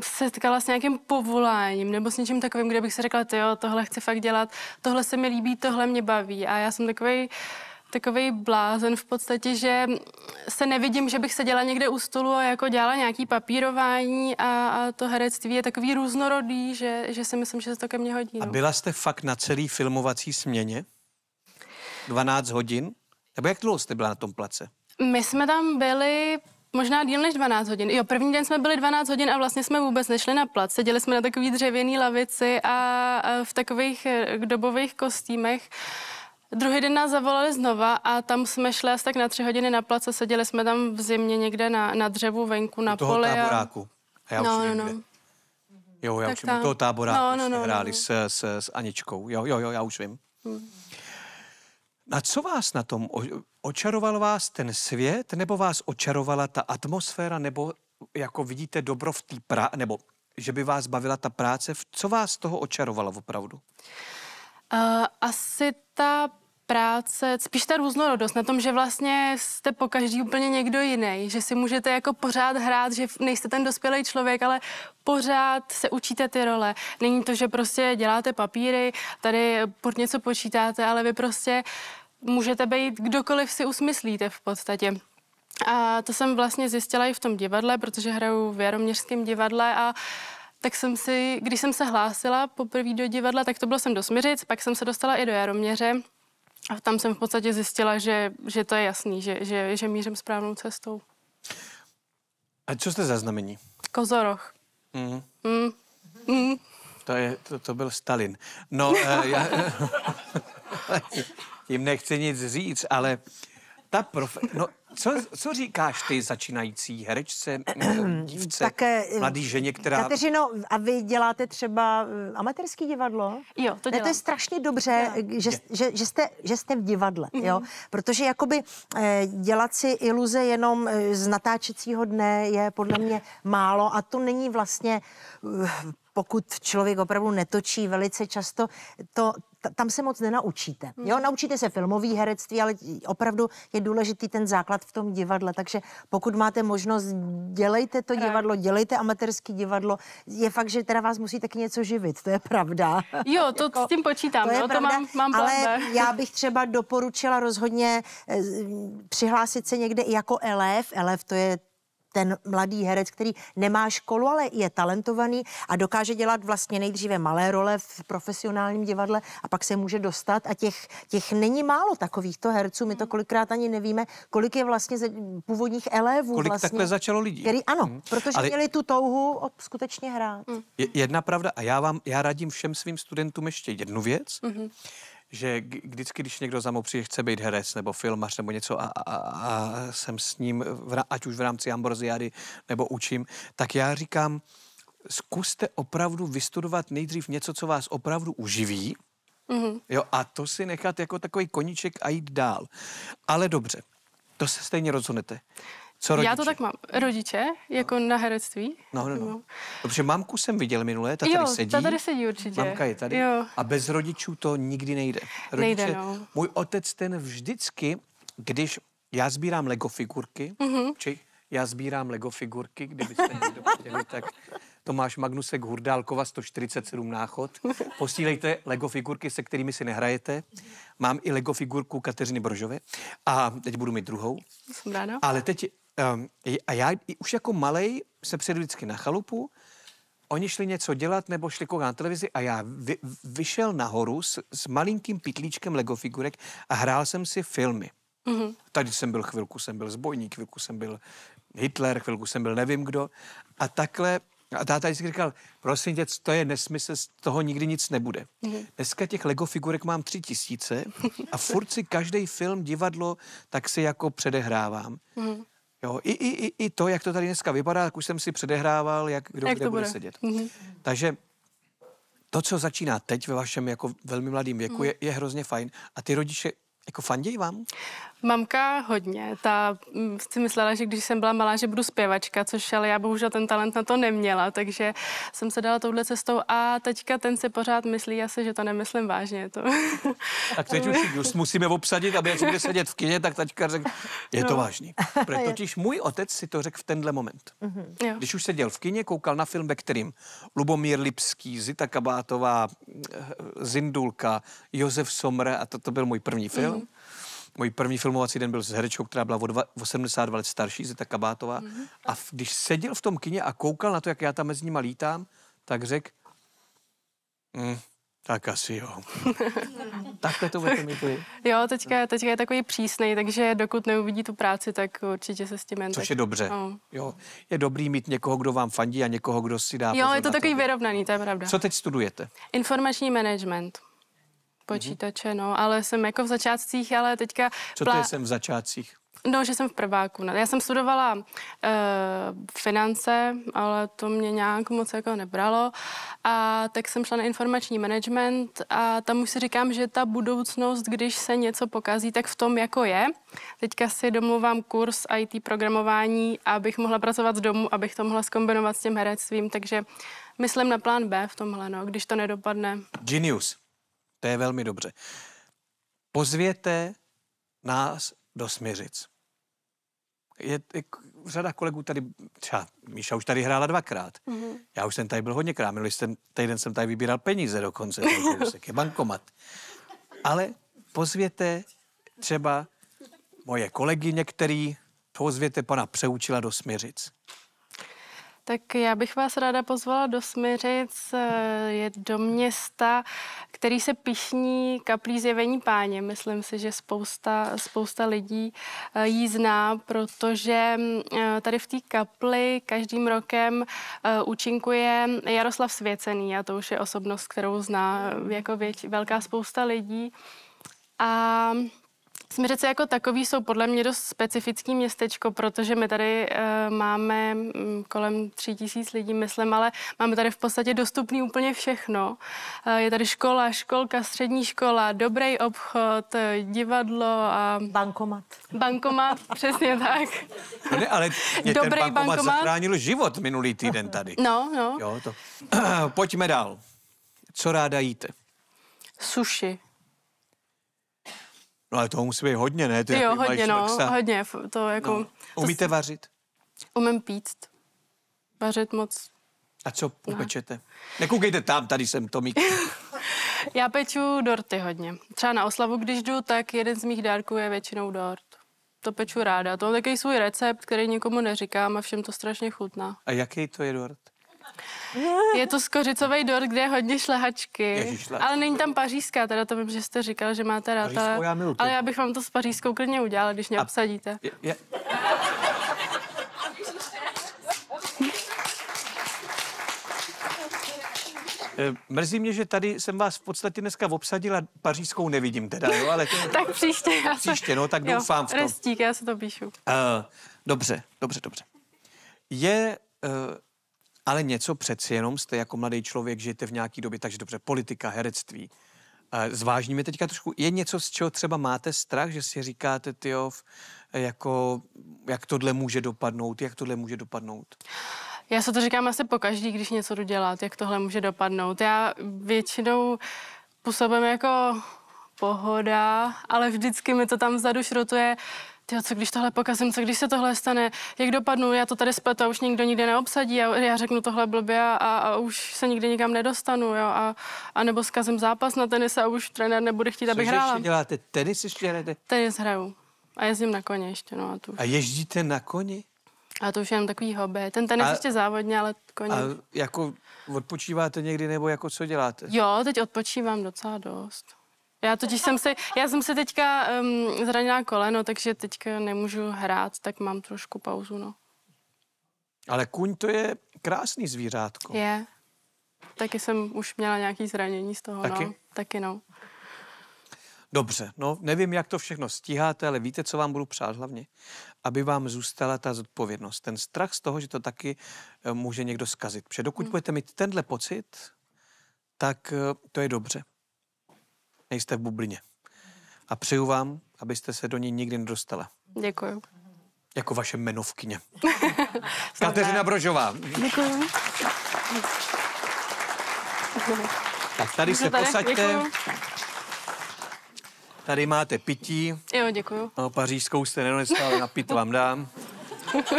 setkala s nějakým povoláním nebo s něčím takovým, kde bych si řekla, jo, tohle chci fakt dělat, tohle se mi líbí, tohle mě baví. A já jsem takový takový blázen v podstatě, že se nevidím, že bych seděla někde u stolu a jako dělala nějaký papírování a, a to herectví je takový různorodý, že, že si myslím, že se to ke mně hodí. No. A byla jste fakt na celý filmovací směně? 12 hodin? Nebo jak dlouho jste byla na tom place? My jsme tam byli možná díl než 12 hodin. Jo, první den jsme byli 12 hodin a vlastně jsme vůbec nešli na plat. Seděli jsme na takový dřevěný lavici a v takových eh, dobových kostýmech Druhý den nás zavolali znova a tam jsme šli asi tak na tři hodiny na place, seděli jsme tam v zimě někde na, na dřevu venku, na toho poli. táboráku. A já no, už no, no, no. Jo, já tak už tam... vím, toho táboráku no, no, no, hráli no. S, s, s Aničkou. Jo, jo, jo, já už vím. Na co vás na tom, očaroval vás ten svět, nebo vás očarovala ta atmosféra, nebo jako vidíte dobro v té práci, nebo že by vás bavila ta práce, co vás toho očarovalo opravdu? Uh, asi ta práce, spíš ta různorodost na tom, že vlastně jste po každý úplně někdo jiný, že si můžete jako pořád hrát, že nejste ten dospělý člověk, ale pořád se učíte ty role. Není to, že prostě děláte papíry, tady pod něco počítáte, ale vy prostě můžete být kdokoliv si usmyslíte v podstatě. A to jsem vlastně zjistila i v tom divadle, protože hraju v Jaroměřském divadle a tak jsem si, když jsem se hlásila poprvé do divadla, tak to bylo jsem do Smiřic, pak jsem se dostala i do Jaroměře a tam jsem v podstatě zjistila, že, že to je jasný, že, že, že mířím správnou cestou. A co jste za znamení? Kozoroch. Mm. Mm. Mm. To, je, to, to byl Stalin. No, eh, já tím nechci nic říct, ale ta profe- No, co, co říkáš ty začínající herečce, dívce, Také, eh, mladý ženě, která... Kateřino, a vy děláte třeba eh, amatérský divadlo? Jo, to dělám. Ne, to je strašně dobře, eh, že, že, že, jste, že jste v divadle, mm-hmm. jo? Mhm. Protože jakoby dělat si iluze jenom z natáčecího dne je podle mě málo a to není vlastně pokud člověk opravdu netočí velice často, to, tam se moc nenaučíte. Jo, mhm. naučíte se filmový herectví, ale opravdu je důležitý ten základ v tom divadle, takže pokud máte možnost, dělejte to divadlo, dělejte amatérský divadlo. Je fakt, že teda vás musí taky něco živit, to je pravda. Jo, to jako, s tím počítám, to, je jo, pravda, to mám, mám Ale Ale já bych třeba doporučila rozhodně eh, přihlásit se někde i jako elef. Elef, to je ten mladý herec, který nemá školu, ale je talentovaný a dokáže dělat vlastně nejdříve malé role v profesionálním divadle a pak se může dostat. A těch, těch není málo takovýchto herců, my to kolikrát ani nevíme, kolik je vlastně ze původních elevů. Kolik vlastně, takhle začalo lidí. Který, ano, hmm. protože ale... měli tu touhu od skutečně hrát. Hmm. Jedna pravda a já vám, já radím všem svým studentům ještě jednu věc. Hmm že vždycky, když někdo za mnou přijde, chce být herec nebo filmař nebo něco a, a, a jsem s ním, ať už v rámci Ambroziády nebo učím, tak já říkám, zkuste opravdu vystudovat nejdřív něco, co vás opravdu uživí, Mm-hmm. Jo, a to si nechat jako takový koníček a jít dál. Ale dobře, to se stejně rozhodnete. Co rodiče? Já to tak mám. Rodiče, jako no. na herectví. No, no, no. no. Protože mamku jsem viděl minule, ta jo, tady sedí. ta tady sedí určitě. Mamka je tady. Jo. A bez rodičů to nikdy nejde. Rodiče, nejde, no. Můj otec ten vždycky, když já sbírám Lego figurky, mm-hmm. či já sbírám Lego figurky, kdybyste někdo chtěli, tak Tomáš Magnusek Hurdálkova 147 náchod. Posílejte Lego figurky, se kterými si nehrajete. Mám i Lego figurku Kateřiny Brožové a teď budu mít druhou. Jsem ráda. Ale teď Um, a já už jako malej se přijedu vždycky na chalupu, oni šli něco dělat nebo šli koukat na televizi a já vy, vyšel nahoru s, s malinkým pitlíčkem Lego figurek a hrál jsem si filmy. Mm-hmm. Tady jsem byl chvilku, jsem byl zbojník, chvilku jsem byl Hitler, chvilku jsem byl nevím kdo. A takhle, a táta vždycky říkal, prosím tě, to je nesmysl, z toho nikdy nic nebude. Mm-hmm. Dneska těch Lego figurek mám tři tisíce a furt si každý film, divadlo, tak si jako předehrávám. Mm-hmm. Jo, i, i, i to, jak to tady dneska vypadá, tak už jsem si předehrával, jak kdo jak kde bude, bude sedět. Mm-hmm. Takže to, co začíná teď ve vašem jako velmi mladém věku, mm. je, je hrozně fajn. A ty rodiče jako fandějí vám? Mamka hodně. Ta mm, si myslela, že když jsem byla malá, že budu zpěvačka, což ale já bohužel ten talent na to neměla, takže jsem se dala touhle cestou a teďka ten si pořád myslí asi, že to nemyslím vážně. To. Tak teď už, už musíme obsadit, aby jak sedět v kině, tak teďka řekl, je to no. vážný. Totiž můj otec si to řekl v tenhle moment. Mm-hmm. Když už seděl v kině, koukal na film, ve kterým Lubomír Lipský, Zita Kabátová, eh, Zindulka, Josef Somr, a to, to byl můj první film. Mm-hmm můj první filmovací den byl s herečkou, která byla o, dva, 82 let starší, Zeta Kabátová. Mm-hmm. A v, když seděl v tom kině a koukal na to, jak já tam mezi nima lítám, tak řekl, mm, tak asi jo. Takhle to bude mít Jo, teďka, teďka je takový přísný, takže dokud neuvidí tu práci, tak určitě se s tím jen Což tak... je dobře. Oh. Jo, je dobrý mít někoho, kdo vám fandí a někoho, kdo si dá Jo, je to takový to. vyrovnaný, to je pravda. Co teď studujete? Informační management. Mhm. počítače, mm-hmm. no, ale jsem jako v začátcích, ale teďka... Co to plá... je jsem v začátcích? No, že jsem v prváku. No. Já jsem studovala e, finance, ale to mě nějak moc jako nebralo. A tak jsem šla na informační management a tam už si říkám, že ta budoucnost, když se něco pokazí, tak v tom jako je. Teďka si domluvám kurz IT programování, abych mohla pracovat z domu, abych to mohla skombinovat s tím herectvím, takže myslím na plán B v tomhle, no, když to nedopadne. Genius. To je velmi dobře. Pozvěte nás do Směřic. Je, je řada kolegů tady, třeba Míša už tady hrála dvakrát. Mm-hmm. Já už jsem tady byl hodněkrát. Minulý jsem, týden jsem tady vybíral peníze dokonce. je bankomat. Ale pozvěte třeba moje kolegy některý, pozvěte pana Přeučila do Směřic. Tak já bych vás ráda pozvala do Smiřic, eh, je do města, který se pišní kaplí zjevení páně. Myslím si, že spousta, spousta lidí eh, ji zná, protože mm, eh, tady v té kapli každým rokem účinkuje Jaroslav Svěcený a to už je osobnost, kterou zná jako věč, velká spousta lidí. A Směřice jako takový jsou podle mě dost specifický městečko, protože my tady e, máme mm, kolem tří tisíc lidí, myslím, ale máme tady v podstatě dostupný úplně všechno. E, je tady škola, školka, střední škola, dobrý obchod, eh, divadlo a... Bankomat. Bankomat, přesně tak. No ne, ale mě dobrý ten bankomat, bankomat zachránil život minulý týden tady. No, no. Jo, to... Pojďme dál. Co ráda jíte? Sushi. No ale toho musí být hodně, ne? To jo, hodně, no, lexa. hodně. To jako, no. Umíte to, vařit? Umím pít, Vařit moc. A co upečete? No. Nekoukejte tam, tady jsem Tomík. Já peču dorty hodně. Třeba na oslavu, když jdu, tak jeden z mých dárků je většinou dort. To peču ráda. To je takový svůj recept, který nikomu neříkám a všem to strašně chutná. A jaký to je dort? Je to skořicový dort, kde je hodně šlehačky. Ježiš, ale není tam pařížská, teda to vím, že jste říkal, že máte ráda. ale, já bych vám to s pařížskou klidně udělal, když mě A... obsadíte. Je, je... Eh, mrzí mě, že tady jsem vás v podstatě dneska obsadila, pařížskou nevidím teda, jo, ale... To... tak příště. Já se... Příště, no, tak doufám v tom. Restík, já se to píšu. Uh, dobře, dobře, dobře. Je uh, ale něco přeci jenom jste jako mladý člověk, žijete v nějaký době, takže dobře, politika, herectví. Eh, zvážníme teďka trošku, je něco, z čeho třeba máte strach, že si říkáte, tyjo, jako, jak tohle může dopadnout, jak tohle může dopadnout? Já se to říkám asi po každý, když něco jdu dělat, jak tohle může dopadnout. Já většinou působím jako pohoda, ale vždycky mi to tam vzadu šrotuje Tyjo, co když tohle pokazím, co když se tohle stane, jak dopadnu, já to tady spletu a už nikdo nikde neobsadí a já řeknu tohle blbě a, a, a už se nikdy nikam nedostanu, jo, a, a nebo zkazím zápas na tenis a už trenér nebude chtít, abych hrála. Co děláte? Tenis ještě hrajete? Tenis hraju a jezdím na koně ještě, no a tu. A jezdíte na koni? A to už je jenom takový hobby. Ten tenis a, ještě závodně, ale koně. A jako odpočíváte někdy nebo jako co děláte? Jo, teď odpočívám docela dost. Já totiž jsem si, já jsem se teďka um, zranila koleno, takže teďka nemůžu hrát, tak mám trošku pauzu, no. Ale kuň to je krásný zvířátko. Je. Taky jsem už měla nějaký zranění z toho, no. Taky? no. Taky, no. Dobře, no nevím, jak to všechno stíháte, ale víte, co vám budu přát hlavně? Aby vám zůstala ta zodpovědnost, ten strach z toho, že to taky eh, může někdo zkazit. Protože dokud hmm. budete mít tenhle pocit, tak eh, to je dobře nejste v bublině. A přeju vám, abyste se do ní nikdy nedostala. Děkuji. Jako vaše menovkyně. Kateřina Brožová. Děkuji. Tak tady Můžu se tady? posaďte. Děkuju. Tady máte pití. Jo, děkuju. No, pařížskou jste nedonesla, ale vám dám.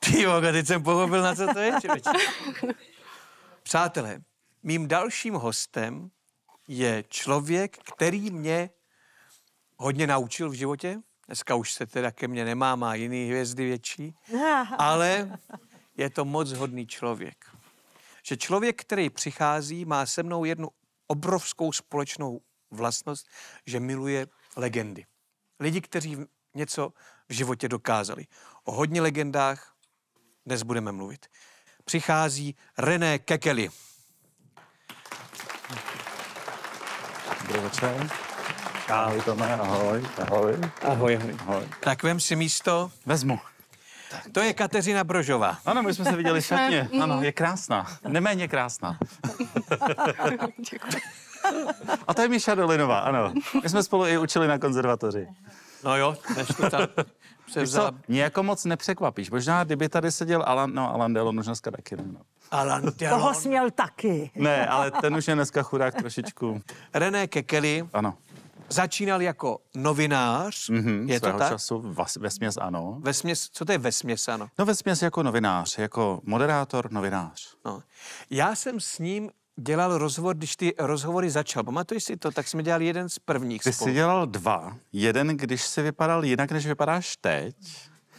Ty jo, teď jsem pochopil, na co to je, čeveče. Přátelé, mým dalším hostem je člověk, který mě hodně naučil v životě. Dneska už se teda ke mně nemá, má jiný hvězdy větší, ale je to moc hodný člověk. Že člověk, který přichází, má se mnou jednu obrovskou společnou vlastnost, že miluje legendy. Lidi, kteří něco v životě dokázali. O hodně legendách dnes budeme mluvit přichází René Kekely. Dobrý večer. Ahoj, Tome, ahoj, ahoj. Ahoj, ahoj. ahoj. Tak vem si místo. Vezmu. To je Kateřina Brožová. Ano, my jsme se viděli šatně. Mhm. Ano, je krásná. Neméně krásná. Děkuji. A to je Míša Dolinová, ano. My jsme spolu i učili na konzervatoři. No jo, než to tam převzal. mě jako moc nepřekvapíš. Možná, kdyby tady seděl Alan, no Alan Delon už dneska taky ne. No. Alan Delon. Toho jsi měl taky. Ne, ale ten už je dneska chudák trošičku. René Kekely. Ano. Začínal jako novinář, mm-hmm, je to tak? času vesměs ano. Vesměs, co to je vesměs ano? No vesměs jako novinář, jako moderátor, novinář. No. Já jsem s ním dělal rozhovor, když ty rozhovory začal. Pamatuješ si to? Tak jsme dělali jeden z prvních Ty spolu. jsi dělal dva. Jeden, když se vypadal jinak, než vypadáš teď.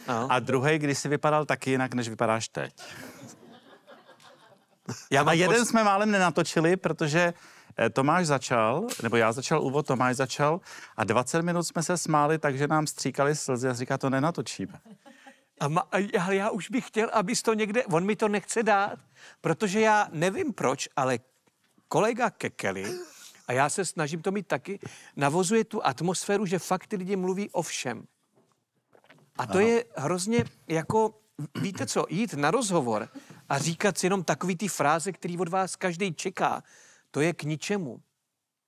No. A druhý, když jsi vypadal taky jinak, než vypadáš teď. Já a jeden poč- jsme málem nenatočili, protože eh, Tomáš začal, nebo já začal úvod, Tomáš začal a 20 minut jsme se smáli, takže nám stříkali slzy a říká, to nenatočíme. A ma, ale já už bych chtěl, abys to někde, on mi to nechce dát, protože já nevím proč, ale kolega Kekely, a já se snažím to mít taky, navozuje tu atmosféru, že fakt ty lidi mluví o všem. A to ano. je hrozně jako, víte co, jít na rozhovor a říkat si jenom takový ty fráze, který od vás každý čeká, to je k ničemu.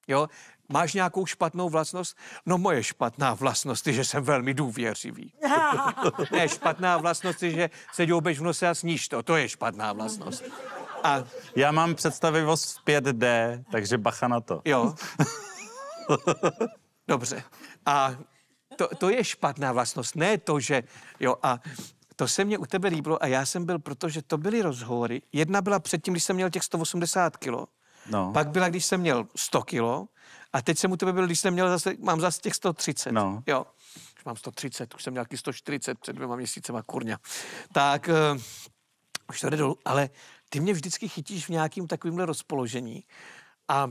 Jo, Máš nějakou špatnou vlastnost? No moje špatná vlastnost je, že jsem velmi důvěřivý. ne, špatná vlastnost je, že se děloubeš v nose a sníš to. To je špatná vlastnost. A... Já mám představivost v 5D, takže bacha na to. Jo. Dobře. A to, to je špatná vlastnost, ne to, že... Jo, a to se mě u tebe líbilo a já jsem byl, protože to byly rozhovory. Jedna byla předtím, když jsem měl těch 180 kilo. No. Pak byla, když jsem měl 100 kilo. A teď jsem u tebe byl, když jsem měl zase, mám zase těch 130. No. Jo. Už mám 130, už jsem měl taky 140 před dvěma měsícema, kurňa. Tak uh, už to jde dolů, ale ty mě vždycky chytíš v nějakým takovýmhle rozpoložení. A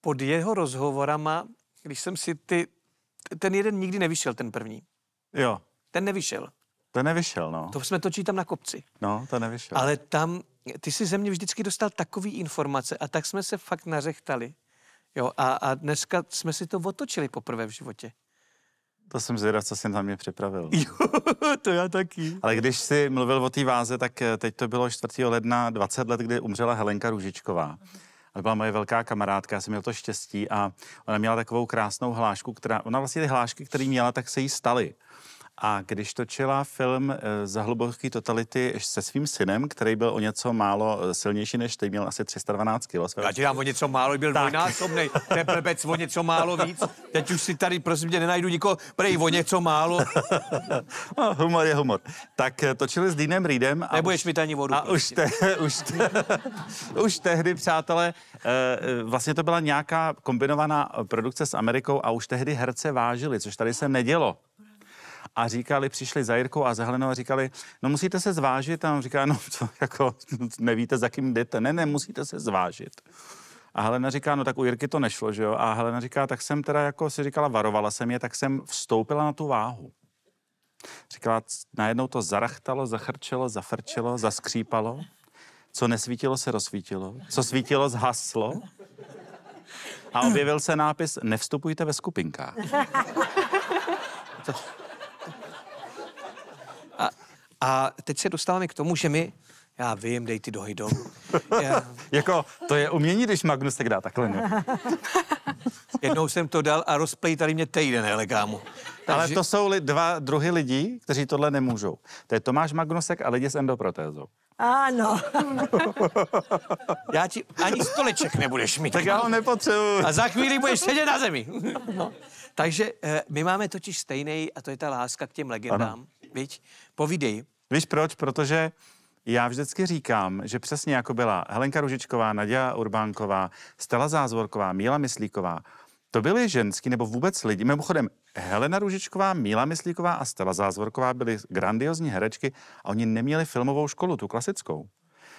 pod jeho rozhovorama, když jsem si ty, ten jeden nikdy nevyšel, ten první. Jo. Ten nevyšel. To nevyšel, no. To jsme točili tam na kopci. No, to nevyšel. Ale tam, ty jsi ze mě vždycky dostal takové informace a tak jsme se fakt nařechtali, Jo, a, a dneska jsme si to otočili poprvé v životě. To jsem zvědav, co jsem tam mě připravil. Jo, to já taky. Ale když jsi mluvil o té váze, tak eh, teď to bylo 4. ledna 20 let, kdy umřela Helenka Růžičková. A byla moje velká kamarádka, já jsem měl to štěstí a ona měla takovou krásnou hlášku, která, ona vlastně ty hlášky, které měla, tak se jí staly. A když točila film eh, Za hluboký totality se svým synem, který byl o něco málo eh, silnější než ty, měl asi 312 kg. Já dělám o něco málo, byl tak. dvojnásobnej. Ten blbec o něco málo víc. Teď už si tady, prosím tě, nenajdu nikoho, prej o něco málo. no, humor je humor. Tak eh, točili s Deanem Reedem. A Nebudeš už, mi ani vodu. A už, te, už, te, už tehdy, přátelé, vlastně to byla nějaká kombinovaná produkce s Amerikou a už tehdy herce vážili, což tady se nedělo a říkali, přišli za Jirkou a za Helenou a říkali, no musíte se zvážit. A on říká, no co, jako nevíte, za kým jdete. Ne, ne, musíte se zvážit. A Helena říká, no tak u Jirky to nešlo, že jo? A Helena říká, tak jsem teda, jako si říkala, varovala jsem je, tak jsem vstoupila na tu váhu. Říkala, najednou to zarachtalo, zachrčelo, zafrčelo, zaskřípalo. Co nesvítilo, se rozsvítilo. Co svítilo, zhaslo. A objevil se nápis, nevstupujte ve skupinkách. A teď se dostáváme k tomu, že my já vím, dej ty dohy domů. jako, to je umění, když Magnus tak dá takhle, ne? Jednou jsem to dal a rozplejtali mě týden, hele kámo. Takže... Ale to jsou li, dva druhy lidí, kteří tohle nemůžou. To je Tomáš Magnusek a lidi s endoprotézou. Ano. já ti ani stoleček nebudeš mít. Tak já ho nepotřebuji. A za chvíli budeš sedět na zemi. no. Takže eh, my máme totiž stejný, a to je ta láska k těm legendám, ano. viď? Povídej, Víš proč? Protože já vždycky říkám, že přesně jako byla Helenka Ružičková, Nadia Urbánková, Stela Zázvorková, Míla Myslíková, to byly ženský nebo vůbec lidi. Mimochodem, Helena Ružičková, Míla Myslíková a Stela Zázvorková byly grandiozní herečky a oni neměli filmovou školu, tu klasickou.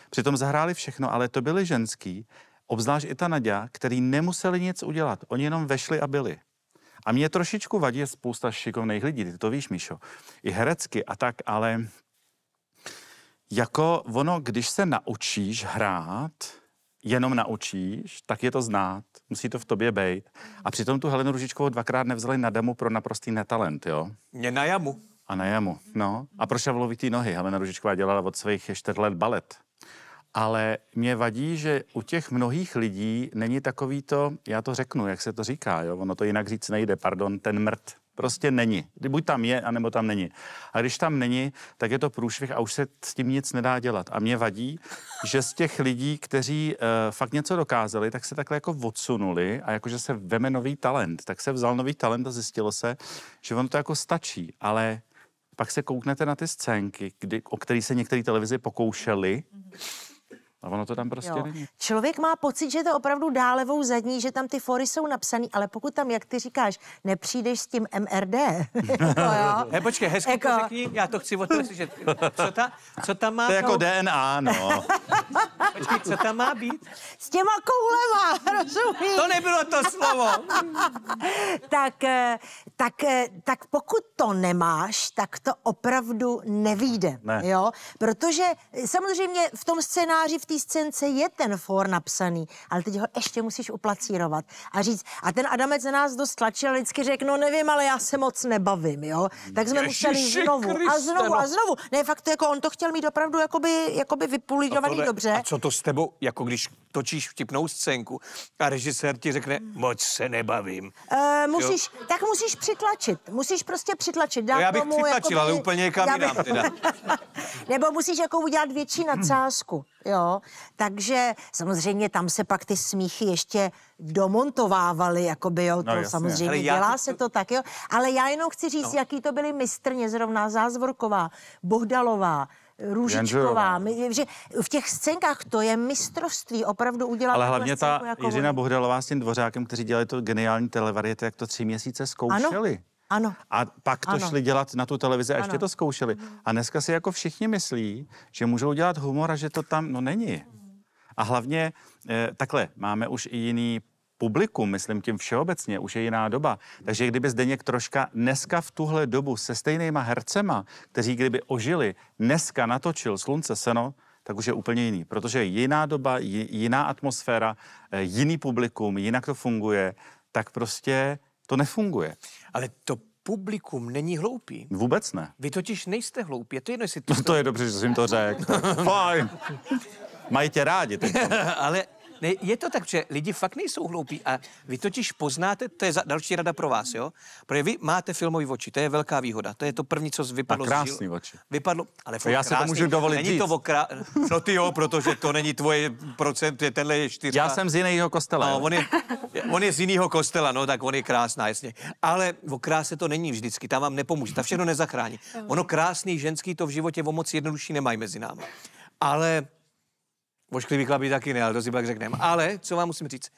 Přitom zahráli všechno, ale to byly ženský, obzvlášť i ta Nadia, který nemuseli nic udělat. Oni jenom vešli a byli. A mě trošičku vadí spousta šikovných lidí, ty to víš, Míšo, i herecky a tak, ale jako ono, když se naučíš hrát, jenom naučíš, tak je to znát. Musí to v tobě být. A přitom tu Helenu Ružičkovou dvakrát nevzali na damu pro naprostý netalent, jo? Mě na jamu. A na jamu, no. A pro šavlovitý nohy. Helena Ružičková dělala od svých čtyř let balet. Ale mě vadí, že u těch mnohých lidí není takový to, já to řeknu, jak se to říká, jo? Ono to jinak říct nejde, pardon, ten mrt prostě není. Buď tam je, anebo tam není. A když tam není, tak je to průšvih a už se s tím nic nedá dělat. A mě vadí, že z těch lidí, kteří uh, fakt něco dokázali, tak se takhle jako odsunuli a jakože se veme nový talent. Tak se vzal nový talent a zjistilo se, že on to jako stačí, ale pak se kouknete na ty scénky, kdy, o který se některé televize pokoušely, mm-hmm a ono to tam prostě jo. není. Člověk má pocit, že to opravdu dálevou zadní, že tam ty fory jsou napsané, ale pokud tam, jak ty říkáš, nepřijdeš s tím MRD. jako, jo? He, eh, počkej, hezky jako... to řekni, já to chci otevřít. Co, ta, co tam má? To je jako DNA, no. počkej, co tam má být? S těma koulema, rozumíš? To nebylo to slovo. tak, eh, tak, eh, tak pokud to nemáš, tak to opravdu nevíde. Ne. Jo? Protože samozřejmě v tom scénáři, v té scénce je ten for napsaný, ale teď ho ještě musíš uplacírovat a říct, a ten Adamec na nás dost tlačil, vždycky řekl, no nevím, ale já se moc nebavím, jo. Tak jsme Ježiši museli znovu Kriste, a znovu no. a znovu. Ne, fakt, jako on to chtěl mít opravdu jakoby, jakoby vypulidovaný dobře. A co to s tebou, jako když točíš vtipnou scénku a režisér ti řekne, hmm. moc se nebavím. E, musíš, jo? tak musíš přitlačit, musíš prostě přitlačit. Dát no já bych tomu, přitlačil, jakoby, ale úplně někam bych... jinam teda. Nebo musíš jako udělat větší hmm. nadsázku, jo. Takže samozřejmě tam se pak ty smíchy ještě domontovávaly, by jo, no, to no, samozřejmě já... dělá se to tak, jo. Ale já jenom chci říct, no. jaký to byly mistrně, zrovna Zázvorková, Bohdalová, Růžičková. že v těch scénkách to je mistrovství opravdu udělat. Ale hlavně ta jako Jiřina Bohdalová s tím dvořákem, kteří dělali to geniální televariety, jak to tři měsíce zkoušeli. Ano. Ano. A pak to ano. šli dělat na tu televizi a ještě ano. to zkoušeli. A dneska si jako všichni myslí, že můžou dělat humor a že to tam, no není. A hlavně, eh, takhle, máme už i jiný publikum, myslím tím všeobecně, už je jiná doba. Takže kdyby Zdeněk Troška dneska v tuhle dobu se stejnýma hercema, kteří kdyby ožili, dneska natočil Slunce, Seno, tak už je úplně jiný, protože je jiná doba, jiná atmosféra, eh, jiný publikum, jinak to funguje, tak prostě to nefunguje. Ale to publikum není hloupý. Vůbec ne. Vy totiž nejste hloupí, je to jedno, jestli... To, no to je dobře, že jsem to řekl. Fajn. Mají tě rádi. Ale ne, je to tak, že lidi fakt nejsou hloupí a vy totiž poznáte, to je za, další rada pro vás, jo? Protože vy máte filmový oči, to je velká výhoda, to je to první, co vypadlo. A krásný z oči. Vypadlo, ale Já krásný. se to můžu dovolit Není to okra... No ty jo, protože to není tvoje procent, je tenhle je čtyřka. Já jsem z jiného kostela. No, on je, on je z jiného kostela, no tak on je krásná, jasně. Ale o kráse to není vždycky, tam vám nepomůže, ta všechno nezachrání. Ono krásný ženský to v životě o moc jednodušší nemají mezi námi. Ale Ošklivý chlapí taky ne, ale to si pak řekneme. Ale co vám musím říct?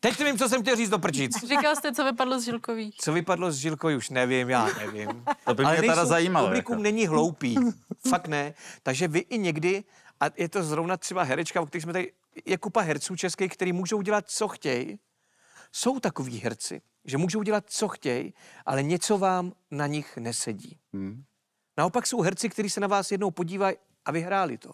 Teď nevím, co jsem chtěl říct do prčic. Říkal jste, co vypadlo z Žilkový. Co vypadlo z Žilkový, už nevím, já nevím. To by mě Ale teda zajímalo. Publikum jako. není hloupý, fakt ne. Takže vy i někdy, a je to zrovna třeba herečka, o kterých jsme tady, je kupa herců českých, který můžou dělat, co chtějí. Jsou takový herci, že můžou dělat, co chtějí, ale něco vám na nich nesedí. Hmm. Naopak jsou herci, kteří se na vás jednou podívají a vyhráli to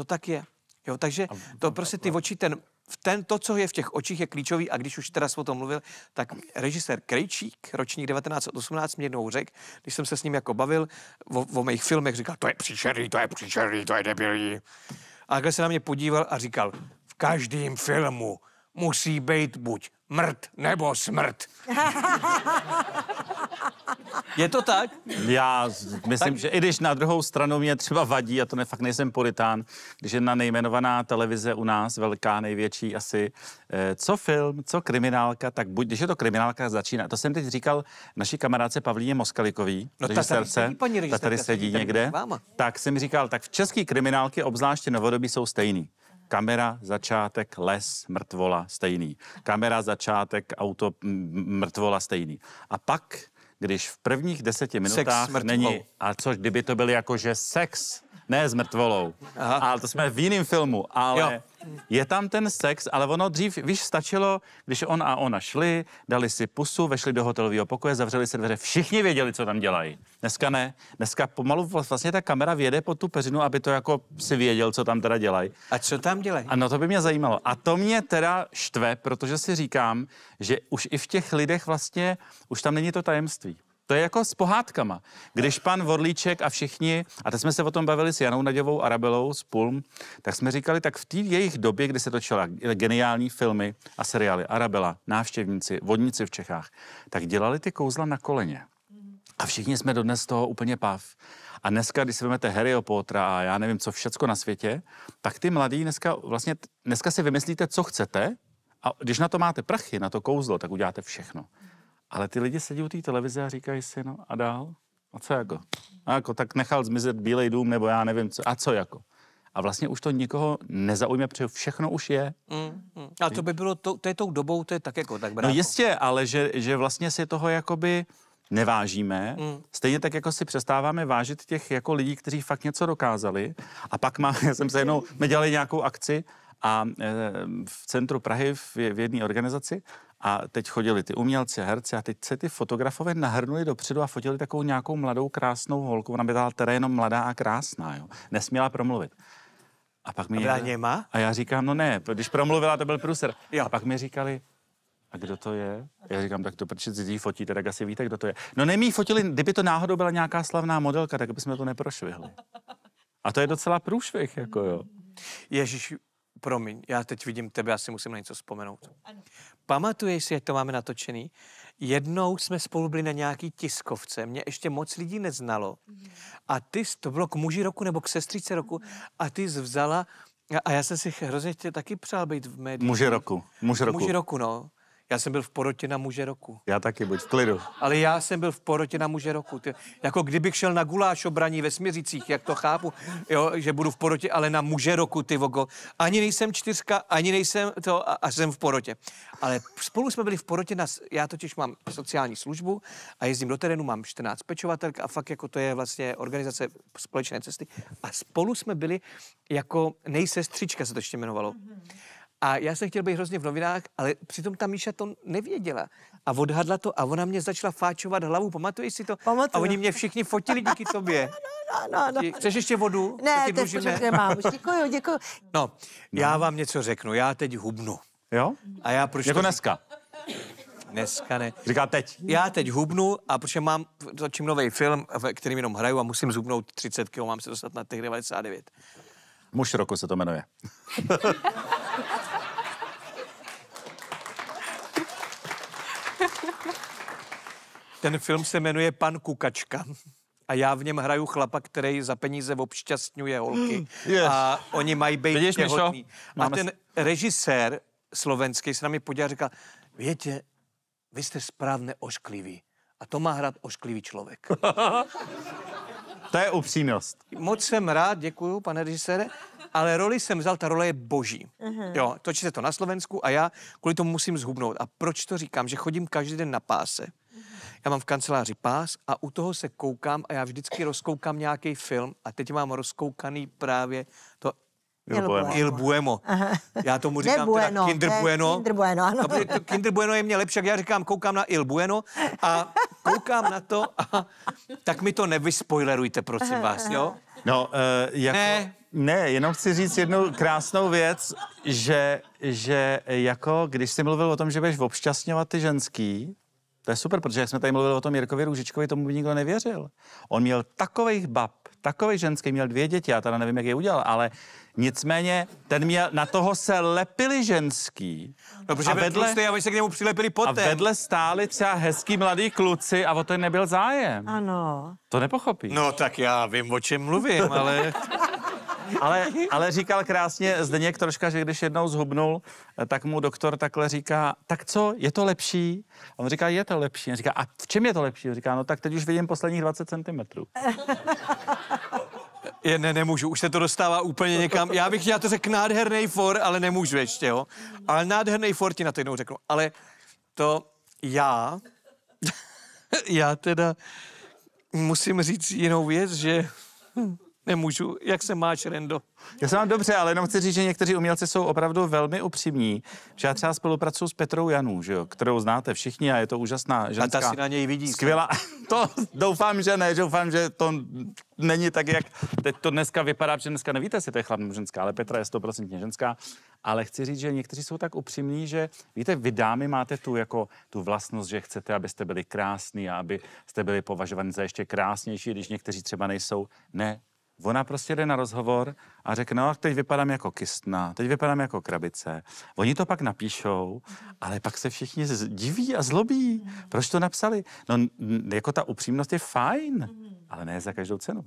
to tak je. Jo, takže to prostě ty oči, ten, ten, to, co je v těch očích, je klíčový. A když už teda o tom mluvil, tak režisér Krejčík, ročník 1918, mě jednou řekl, když jsem se s ním jako bavil o, o mých filmech, říkal, to je příšerný, to je příšerný, to je debilní. A takhle se na mě podíval a říkal, v každém filmu musí být buď mrt nebo smrt. Je to tak? Já myslím, tak... že i když na druhou stranu mě třeba vadí, a to ne, fakt nejsem politán, když na nejmenovaná televize u nás, velká, největší asi, eh, co film, co kriminálka, tak buď, když je to kriminálka, začíná. To jsem teď říkal naší kamarádce Pavlíně Moskalikový, no, režisérce, ta tady, ta tady sedí někde, tak jsem říkal, tak v české kriminálky, obzvláště novodobí, jsou stejný kamera, začátek, les, mrtvola, stejný. Kamera, začátek, auto, mrtvola, stejný. A pak když v prvních deseti minutách není... A což kdyby to byl jako, že sex? Ne s mrtvolou, Aha. ale to jsme v jiném filmu, ale jo. je tam ten sex, ale ono dřív, víš, stačilo, když on a ona šli, dali si pusu, vešli do hotelového pokoje, zavřeli se dveře, všichni věděli, co tam dělají. Dneska ne, dneska pomalu vlastně ta kamera věde pod tu peřinu, aby to jako si věděl, co tam teda dělají. A co tam dělají? A no to by mě zajímalo. A to mě teda štve, protože si říkám, že už i v těch lidech vlastně, už tam není to tajemství. To je jako s pohádkama. Když pan Vorlíček a všichni, a teď jsme se o tom bavili s Janou Naděvou Arabelou z Pulm, tak jsme říkali, tak v té jejich době, kdy se točila geniální filmy a seriály Arabela, Návštěvníci, Vodníci v Čechách, tak dělali ty kouzla na koleně. A všichni jsme dodnes toho úplně pav. A dneska, když si vezmete Harry Potter a já nevím, co všecko na světě, tak ty mladí dneska vlastně, dneska si vymyslíte, co chcete a když na to máte prachy, na to kouzlo, tak uděláte všechno. Ale ty lidi sedí u té televize a říkají si, no a dál? A co jako? A jako tak nechal zmizet Bílej dům, nebo já nevím co. A co jako? A vlastně už to nikoho nezaujme, protože všechno už je. Mm, mm. A to by bylo, to, to je tou dobou, to je tak jako tak bráno. No jistě, ale že, že vlastně si toho jakoby nevážíme. Mm. Stejně tak jako si přestáváme vážit těch jako lidí, kteří fakt něco dokázali. A pak má, já jsem se jednou, my dělali nějakou akci a e, v centru Prahy v, v jedné organizaci a teď chodili ty umělci a herci a teď se ty fotografové nahrnuli dopředu a fotili takovou nějakou mladou krásnou holku. Ona by byla teda jenom mladá a krásná, jo. Nesměla promluvit. A pak mi a byla někde... něma? A já říkám, no ne, když promluvila, to byl pruser. Jo. A pak mi říkali, a kdo to je? Já říkám, tak to proč si fotíte, tak asi víte, kdo to je. No nemí fotili, kdyby to náhodou byla nějaká slavná modelka, tak bychom to neprošvihli. A to je docela průšvih, jako jo. Ježíš, promiň, já teď vidím tebe, asi musím na něco vzpomenout. Ano. Pamatuješ si, jak to máme natočený? Jednou jsme spolu byli na nějaký tiskovce, mě ještě moc lidí neznalo. Mm. A ty, to bylo k muži roku nebo k sestřice roku, mm. a ty zvzala, a já jsem si hrozně chtěl taky přál být v médiích. Muži roku. Muži roku. Muži roku, no. Já jsem byl v porotě na muže roku. Já taky, buď v klidu. Ale já jsem byl v porotě na muže roku. Ty, jako kdybych šel na guláš obraní ve Směřicích, jak to chápu, jo, že budu v porotě, ale na muže roku, ty vogo. Ani nejsem čtyřka, ani nejsem to a, a jsem v porotě. Ale spolu jsme byli v porotě, na, já totiž mám sociální službu a jezdím do terénu, mám 14 pečovatelk a fakt jako to je vlastně organizace společné cesty. A spolu jsme byli jako nejsestřička, se to ještě jmenovalo. Mm-hmm. A já jsem chtěl být hrozně v novinách, ale přitom ta Míša to nevěděla. A odhadla to a ona mě začala fáčovat hlavu. Pamatuješ si to? Pamatuju. A oni mě všichni fotili díky tobě. No, no, no. no. no, no. Chceš ještě vodu? Ne, to teď nemám. Děkuju, děkuju. No, no, já vám něco řeknu. Já teď hubnu. Jo? A já proč... Jako dneska. Dneska ne. Říká teď. Já teď hubnu a protože mám, začím nový film, ve kterým jenom hraju a musím zubnout 30 kg, mám se dostat na těch 99. Muž roku se to jmenuje. Ten film se jmenuje Pan Kukačka a já v něm hraju chlapa, který za peníze obšťastňuje holky hmm, yes. a oni mají být Vidíš, těhotný. A ten režisér slovenský se na mě podíval a říkal, větě, vy jste správně ošklivý a to má hrát ošklivý člověk. to je upřímnost. Moc jsem rád, děkuju, pane režisére, ale roli jsem vzal, ta role je boží. Mm-hmm. Jo, točí se to na Slovensku a já kvůli tomu musím zhubnout. A proč to říkám, že chodím každý den na páse? já mám v kanceláři pás a u toho se koukám a já vždycky rozkoukám nějaký film a teď mám rozkoukaný právě to Il Buemo. Il Buemo. Já tomu říkám ne bueno, teda Kinder ne, Bueno. Kinder Bueno, ano. A to Kinder Bueno je mě lepší, jak já říkám, koukám na Il Bueno a koukám na to a tak mi to nevyspoilerujte, prosím aha, vás, aha. jo? No, uh, jako... Ne. Ne, jenom chci říct jednu krásnou věc, že, že jako když jsi mluvil o tom, že budeš obšťastňovat ty ženský, to je super, protože jak jsme tady mluvili o tom Jirkovi Růžičkovi, tomu by nikdo nevěřil. On měl takových bab, takový ženský, měl dvě děti, já teda nevím, jak je udělal, ale nicméně ten měl, na toho se lepili ženský. No, protože a vedle, tlustý, a se k němu přilepili potem. A vedle stáli třeba hezký mladý kluci a o to nebyl zájem. Ano. To nepochopí. No tak já vím, o čem mluvím, ale... ale, ale říkal krásně Zdeněk troška, že když jednou zhubnul, eh, tak mu doktor takhle říká, tak co, je to lepší? A on říká, je to lepší. A říká, a v čem je to lepší? A říká, no tak teď už vidím posledních 20 cm. Je, ne, nemůžu, už se to dostává úplně někam. Já bych chtěl to řekl nádherný for, ale nemůžu ještě, jo. Ale nádherný for ti na to jednou řeknu. Ale to já, já teda musím říct jinou věc, že nemůžu. Jak se máš, Rendo? Já se mám dobře, ale jenom chci říct, že někteří umělci jsou opravdu velmi upřímní. Že já třeba spolupracuji s Petrou Janů, že jo, kterou znáte všichni a je to úžasná ženská. A ta si na něj vidí. Skvělá. to doufám, že ne, doufám, že to není tak, jak teď to dneska vypadá, protože dneska nevíte, jestli to je chlap ženská, ale Petra je stoprocentně ženská. Ale chci říct, že někteří jsou tak upřímní, že víte, vy dámy máte tu, jako, tu vlastnost, že chcete, abyste byli krásní a abyste byli považovaní za ještě krásnější, když někteří třeba nejsou. Ne, Ona prostě jde na rozhovor a řekne, no, teď vypadám jako kistna, teď vypadám jako krabice. Oni to pak napíšou, ale pak se všichni diví a zlobí. Proč to napsali? No, jako ta upřímnost je fajn, mhm. ale ne za každou cenu.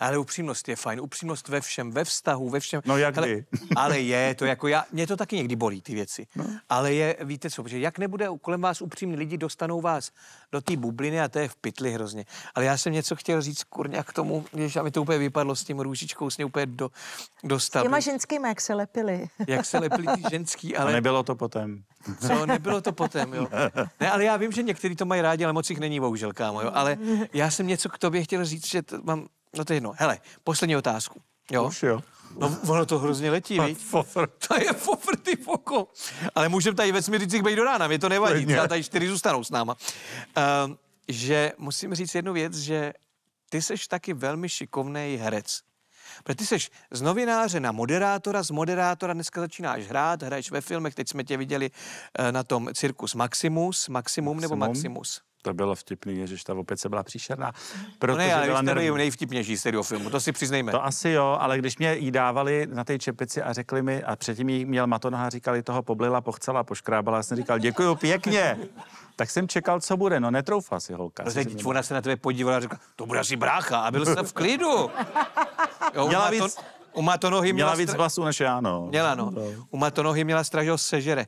Ale upřímnost je fajn, upřímnost ve všem, ve vztahu, ve všem. No jak ale, Ale je to jako já, mě to taky někdy bolí ty věci. No. Ale je, víte co, že jak nebude kolem vás upřímní lidi, dostanou vás do té bubliny a to je v pytli hrozně. Ale já jsem něco chtěl říct kurňa k tomu, když mi to úplně vypadlo s tím růžičkou, s úplně do, dostal. Těma ženskými, jak se lepili. Jak se lepili ty ženský, ale... A nebylo to potom. Co, nebylo to potom, jo. Ne, ale já vím, že někteří to mají rádi, ale moc jich není, bohužel, kámo, jo. Ale já jsem něco k tobě chtěl říct, že mám No to je jedno. Hele, poslední otázku. Jo? Už jo. No, ono to hrozně letí, viď? Fofr. To je fofr, ty foko. Ale můžeme tady ve Smiricích být do rána, mě to nevadí. Já tady čtyři zůstanou s náma. Um, uh, že musím říct jednu věc, že ty seš taky velmi šikovný herec. Protože ty seš z novináře na moderátora, z moderátora dneska začínáš hrát, hraješ ve filmech, teď jsme tě viděli eh, na tom Cirkus Maximus, Maximum Maximum. nebo Maximus? To bylo vtipný, že ta opět se byla příšerná. Protože no ne, ale byla nervní. nejvtipnější z toho filmu, to si přiznejme. To asi jo, ale když mě jí dávali na té čepici a řekli mi, a předtím jí měl matonoha říkali toho poblila, pochcela, poškrábala, já jsem říkal, děkuju pěkně. tak jsem čekal, co bude, no netroufá si holka. No teď ona se na tebe podívala a řekla, to bude asi brácha a byl jsem v klidu. Jo, měla víc, U Matonohy měla, měla víc vlasů než já, no. Měla, no. no. U Matonohy měla strach, že ho sežere.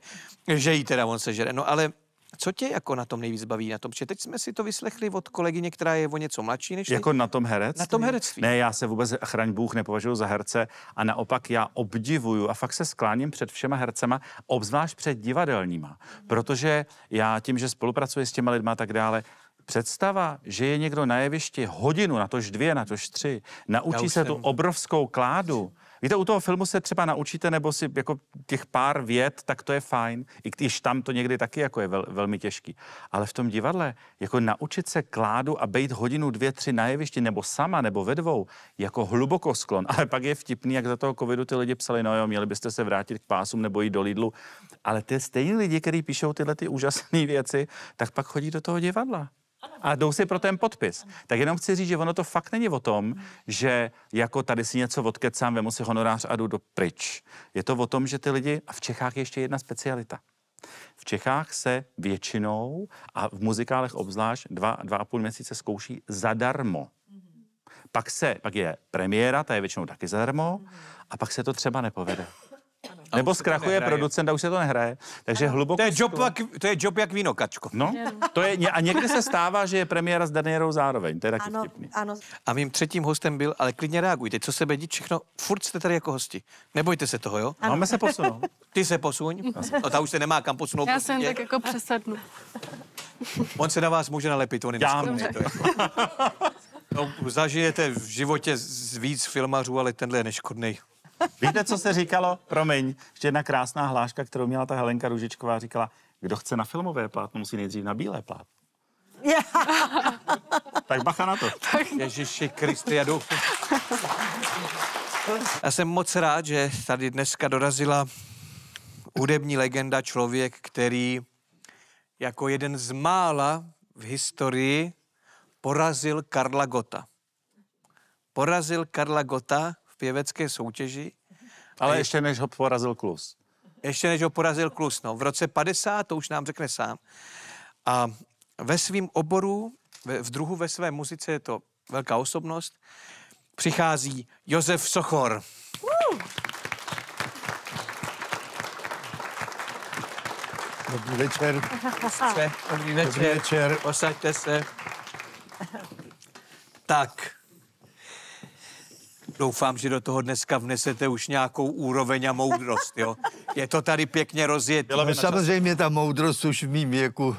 Že jí teda on sežere. No ale co tě jako na tom nejvíc baví na tom? Protože teď jsme si to vyslechli od kolegyně, která je o něco mladší než Jako na tom herec? Na tom herectví. Ne, já se vůbec, chraň Bůh, nepovažuji za herce a naopak já obdivuju a fakt se skláním před všema hercema, obzvlášť před divadelníma. Protože já tím, že spolupracuji s těma lidma a tak dále, představa, že je někdo na jevišti hodinu, na tož dvě, na tož tři, naučí se jsem... tu obrovskou kládu, Víte, u toho filmu se třeba naučíte, nebo si jako těch pár věd, tak to je fajn, i když tam to někdy taky jako je vel, velmi těžký. Ale v tom divadle, jako naučit se kládu a být hodinu, dvě, tři na jevišti, nebo sama, nebo ve dvou, jako hluboko sklon. Ale pak je vtipný, jak za toho covidu ty lidi psali, no jo, měli byste se vrátit k pásům nebo jít do Lidlu. Ale ty stejní lidi, kteří píšou tyhle ty úžasné věci, tak pak chodí do toho divadla a jdou si pro ten podpis. Tak jenom chci říct, že ono to fakt není o tom, že jako tady si něco odkecám, vemu si honorář a jdu do pryč. Je to o tom, že ty lidi, a v Čechách je ještě jedna specialita. V Čechách se většinou a v muzikálech obzvlášť dva, dva a půl měsíce zkouší zadarmo. Mhm. Pak, se, pak je premiéra, ta je většinou taky zadarmo, mhm. a pak se to třeba nepovede. A Nebo zkrachuje producent a už se to nehraje. Takže ano. hluboko... To je, job, jak, to je job jak víno, kačko. No, to je, a někdy se stává, že je premiéra s Danierou zároveň. To je taky ano, vtipný. Ano. A mým třetím hostem byl, ale klidně reagujte, co se bedí všechno, furt jste tady jako hosti. Nebojte se toho, jo? Ano. Máme se posunout. Ty se posuň. No ta už se nemá kam posunout. Já jsem tak jako přesednu. On se na vás může nalepit, on je No, zažijete v životě víc filmařů, ale tenhle je neškodný. Víte, co se říkalo? Promiň, ještě jedna krásná hláška, kterou měla ta Helenka Ružičková, říkala, kdo chce na filmové plátno, musí nejdřív na bílé plátno. tak bacha na to. Tak... Ježiši Kristi, já doufám. Já jsem moc rád, že tady dneska dorazila hudební legenda, člověk, který jako jeden z mála v historii porazil Karla Gota. Porazil Karla Gota pěvecké soutěži. Ale A ještě než ho porazil Klus. Ještě než ho porazil Klus, no. V roce 50, to už nám řekne sám. A ve svém oboru, v druhu ve své muzice je to velká osobnost, přichází Josef Sochor. Dobrý večer. Dobrý večer. Dobrý večer. Osaďte se. Tak. Doufám, že do toho dneska vnesete už nějakou úroveň a moudrost, jo? Je to tady pěkně rozjet. by samozřejmě ta moudrost už v mým věku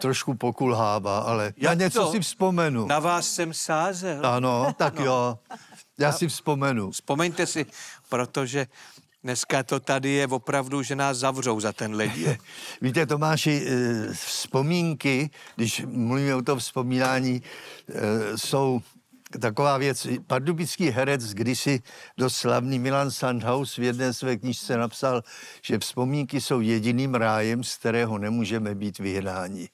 trošku pokulhává, ale Jak já něco to? si vzpomenu. Na vás jsem sázel. Ano, tak no. jo. Já a... si vzpomenu. Vzpomeňte si, protože Dneska to tady je opravdu, že nás zavřou za ten lidi. Víte, Tomáši, eh, vzpomínky, když mluvíme o tom vzpomínání, eh, jsou taková věc. Pardubický herec kdysi dost slavný Milan Sandhaus v jedné své knižce napsal, že vzpomínky jsou jediným rájem, z kterého nemůžeme být vyhnáni.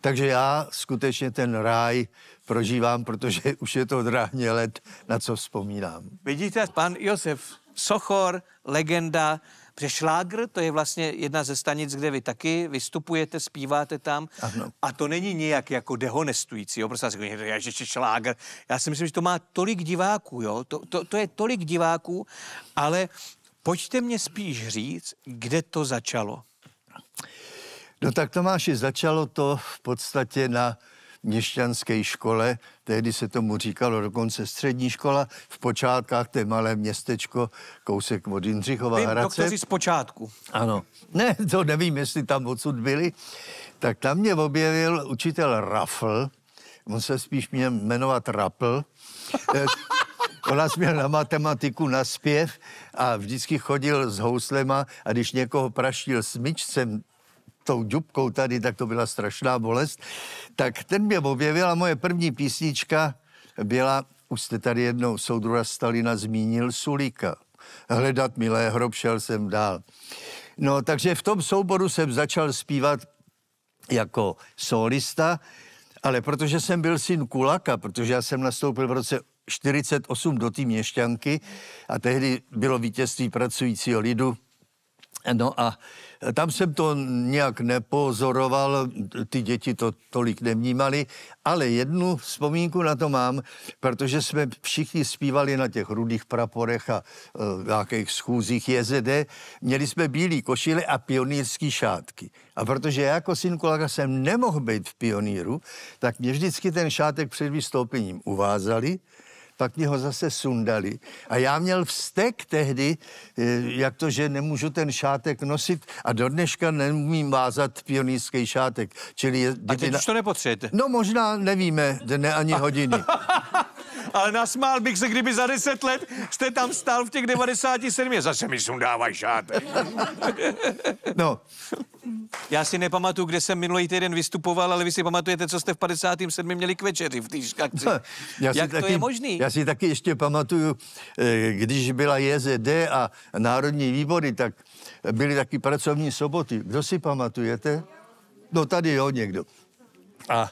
Takže já skutečně ten ráj prožívám, protože už je to dráhně let, na co vzpomínám. Vidíte, pan Josef Sochor, legenda, Protože šlágr to je vlastně jedna ze stanic, kde vy taky vystupujete, zpíváte tam. Ano. A to není nějak jako dehonestující. Jo? Prostě že šlágr. Já si myslím, že to má tolik diváků. Jo? To, to, to je tolik diváků, ale pojďte mě spíš říct, kde to začalo. No tak Tomáši, začalo to v podstatě na měšťanské škole, tehdy se tomu říkalo dokonce střední škola, v počátkách to je malé městečko, kousek od Jindřichova Vím, Hradce. Vím, z počátku. Ano, ne, to nevím, jestli tam odsud byli. Tak tam mě objevil učitel Rafl, on se spíš měl jmenovat Rapl, eh, On nás měl na matematiku, na zpěv a vždycky chodil s houslema a když někoho praštil smyčcem, tou dubkou tady, tak to byla strašná bolest, tak ten mě objevil a moje první písnička byla, už jste tady jednou soudruha Stalina zmínil, Sulíka. Hledat milé hrob, šel jsem dál. No, takže v tom souboru jsem začal zpívat jako solista, ale protože jsem byl syn Kulaka, protože já jsem nastoupil v roce 48 do té měšťanky a tehdy bylo vítězství pracujícího lidu. No a tam jsem to nějak nepozoroval, ty děti to tolik nevnímali, ale jednu vzpomínku na to mám, protože jsme všichni zpívali na těch rudých praporech a v eh, nějakých schůzích JZD. Měli jsme bílé košile a pionýrské šátky. A protože já jako syn kolega jsem nemohl být v pioníru, tak mě vždycky ten šátek před vystoupením uvázali pak mě ho zase sundali. A já měl vztek tehdy, eh, jak to, že nemůžu ten šátek nosit a do dneška nemím vázat pionýrský šátek. Čili je, a teď na... už to nepotřebujete? No možná nevíme dne ani hodiny. ale nasmál bych se, kdyby za deset let jste tam stál v těch 97. Zase mi sundávají šátek. No. Já si nepamatuju, kde jsem minulý týden vystupoval, ale vy si pamatujete, co jste v 57. měli k večeři v týž no, Jak taky, to je možný? Já si taky ještě pamatuju, eh, když byla JZD a Národní výbory, tak byly taky pracovní soboty. Kdo si pamatujete? No tady jo někdo. A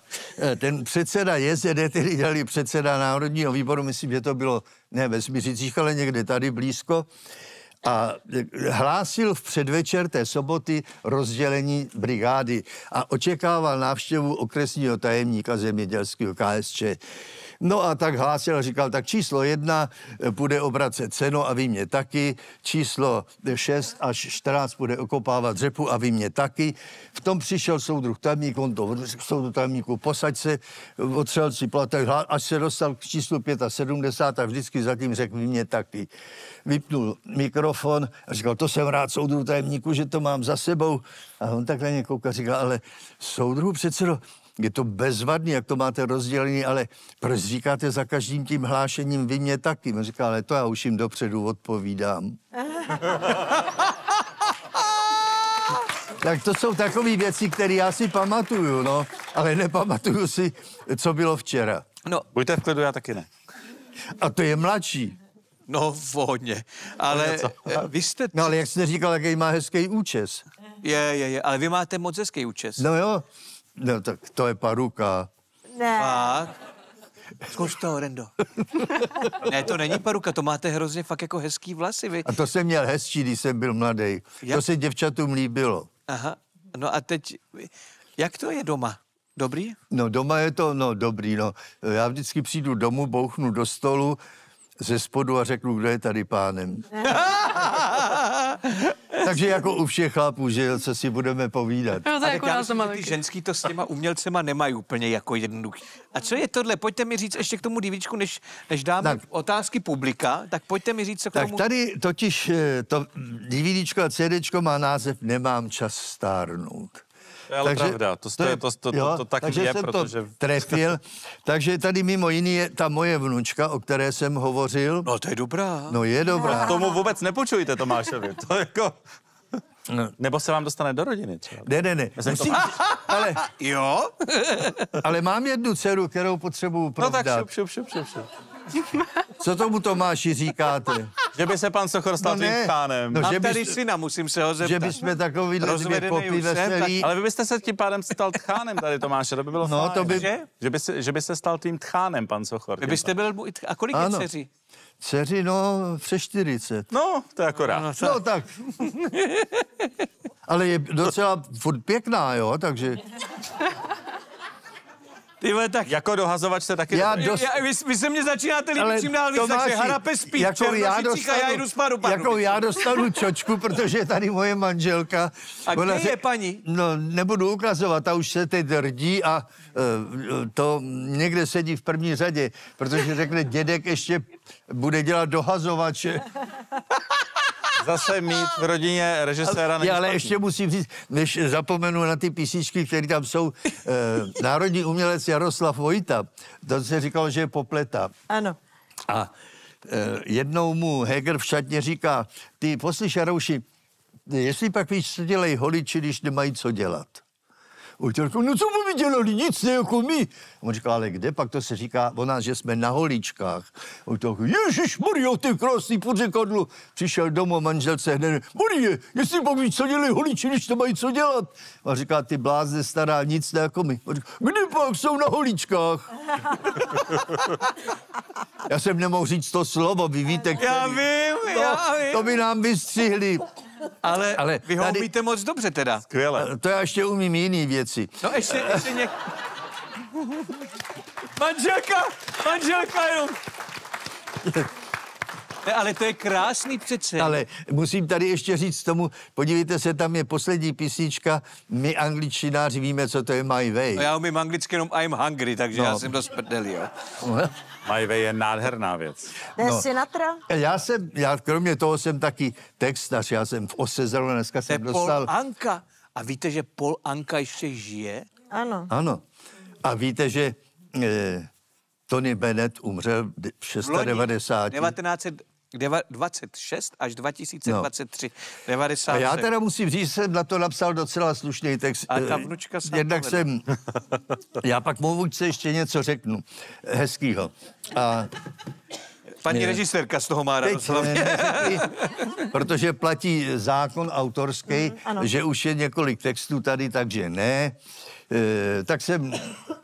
e, ten předseda JZD, který dělali předseda Národního výboru, myslím, že to bylo ne ve Smířicích, ale někde tady blízko, a e, hlásil v předvečer té soboty rozdělení brigády a očekával návštěvu okresního tajemníka zemědělského KSČ. No a tak hlásil, říkal, tak číslo jedna bude e, obracet seno a vy mě taky, číslo 6 až 14 bude okopávat řepu a vy mě taky. V tom přišel soudruh tajemník, on to soudu tajemníku posaď se, otřel si platek, až se dostal k číslu 75 a vždycky zatím řekl, vy mě taky vypnul mikrofon a říkal, to jsem rád soudru tajemníku, že to mám za sebou. A on tak na ně říkal, ale soudru předsedo, je to bezvadný, jak to máte rozdělený, ale proč říkáte za každým tím hlášením vy mě taky? On říkal, ale to já už jim dopředu odpovídám. Tak to jsou takové věci, které já si pamatuju, no, ale nepamatuju si, co bylo včera. No, buďte v klidu, já taky ne. A to je mladší. No, vhodně, Ale eh, vy jste... No, ale jak jste říkal, jaký má hezký účes. Je, je, je, ale vy máte moc hezký účes. No jo, no tak to je paruka. Ne. Pak? Zkouš to, Rendo. ne, to není paruka, to máte hrozně fakt jako hezký vlasy. Vy. A to jsem měl hezčí, když jsem byl mladý. Jak? To se děvčatům líbilo. Aha, no a teď, jak to je doma? Dobrý? No doma je to, no dobrý, no. Já vždycky přijdu domů, bouchnu do stolu, ze spodu a řeknu, kdo je tady pánem. Takže jako u všech chlapů, že co si budeme povídat. No, to jako já jsem ty ženský to s těma umělcema nemají úplně jako jednoduchý. A co je tohle? Pojďte mi říct ještě k tomu divičku, než, než dáme tak. otázky publika, tak pojďte mi říct, co k tak tomu... tady totiž eh, to DVDčko a CDčko má název Nemám čas stárnout je ale takže, pravda, to, to, je, to, to, jo, to, to tak takže je, jsem protože... to trefil. takže tady mimo jiný je ta moje vnučka, o které jsem hovořil. No to je dobrá. No je dobrá. No, tomu vůbec nepočujte Tomášovi, to jako... No. Nebo se vám dostane do rodiny třeba. Ne, ne, ne. Musím, to... ale, jo? ale mám jednu dceru, kterou potřebuju provdat. No tak šup, šup, šup, šup, šup. Co tomu Tomáši říkáte? Že by se pan Sochor stal no tím no, pánem. No, že tady byste, syna, musím se ho zeptat. Že bychom takový dvě popí veselí. Tak, ale vy byste se tím pádem stal tchánem tady, Tomáše, to by bylo no, fajn. To by... Že? Že, by se, že by se stal tím tchánem, pan Sochor. Vy byste byl, a kolik ano. je dceři? Dceři, no, přes 40. No, to je akorát. No, no, no tak. ale je docela furt pěkná, jo, takže... Ty vole, tak... Jako dohazovač se taky... Já dost... já, vy, vy, se mě začínáte líbit čím dál víc, takže harape spí, jako já, dostanu, já jdu spadu, panu. Jako já dostanu čočku, protože je tady moje manželka. A ona kde se, je paní? No, nebudu ukazovat, Ta už se teď rdí a uh, to někde sedí v první řadě, protože řekne, dědek ještě bude dělat dohazovače. zase mít v rodině režiséra ale, ale ještě musím říct, než zapomenu na ty písničky, které tam jsou, eh, národní umělec Jaroslav Vojta, to se říkalo, že je popleta. Ano. A eh, jednou mu Heger v šatně říká, ty poslyš, Jarouši, jestli pak víš, co dělají holiči, když nemají co dělat. Utěl řekl, no co by mi dělali, nic ne jako my. On říká, ale kde pak to se říká o nás, že jsme na holičkách. Utěl řekl, ježiš Mario, ty krásný podřekadlu. Přišel domů manželce hned, Marie, jestli pak víš, co dělají holiči, když to mají co dělat. A říká, ty blázne stará, nic ne jako my. On říká, kde pak jsou na holičkách? já jsem nemohl říct to slovo, vy víte, který... Já vím, já vím. To by nám vystřihli. Ale, ale vy ho tady... umíte moc dobře teda. Skvěle. Eh, to já ještě umím jiný věci. No ještě, ještě něk... manželka, manželka jenom. Ale to je krásný přece. Ale musím tady ještě říct tomu, podívejte se, tam je poslední písnička, my angličtináři víme, co to je My Way. No já umím anglicky jenom I'm hungry, takže no. já jsem dost prdeli, jo. My Way je nádherná věc. To no. Sinatra? Já jsem, já kromě toho jsem taky textař, já jsem v Ose zrovna dneska jsem Paul dostal... Paul Anka. A víte, že Paul Anka ještě žije? Ano. Ano. A víte, že... E, Tony Bennett umřel v 690. 19... 26 až 2023. No. 90. A já teda musím říct, že jsem na to napsal docela slušný text. A ta vnučka se eh, Jednak povede. jsem... Já pak se ještě něco řeknu hezkýho. A Paní je. režisérka z toho má radost. protože platí zákon autorský, mm, že už je několik textů tady, takže ne. Eh, tak jsem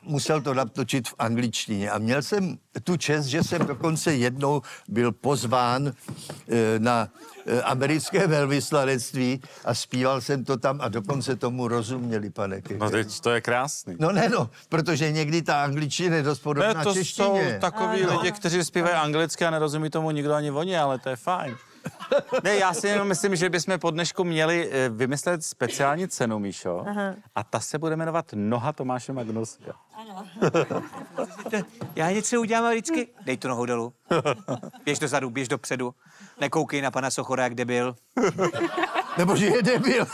musel to natočit v angličtině. A měl jsem tu čest, že jsem dokonce jednou byl pozván eh, na eh, americké velvyslanectví a zpíval jsem to tam a dokonce tomu rozuměli, pane Kike. No teď to je krásný. No ne, no, protože někdy ta angličtina je dost podobná ne, to češtině. jsou takový no. lidi, kteří zpívají anglicky a nerozumí tomu nikdo ani oni, ale to je fajn. Ne, já si jenom myslím, že bychom po dnešku měli eh, vymyslet speciální cenu, Míšo. Aha. A ta se bude jmenovat Noha Tomáše Magnuska. Ano. já něco udělám a vždycky, dej tu nohou dolů. Běž dozadu, běž dopředu. Nekoukej na pana Sochora, jak debil. Nebo že je debil.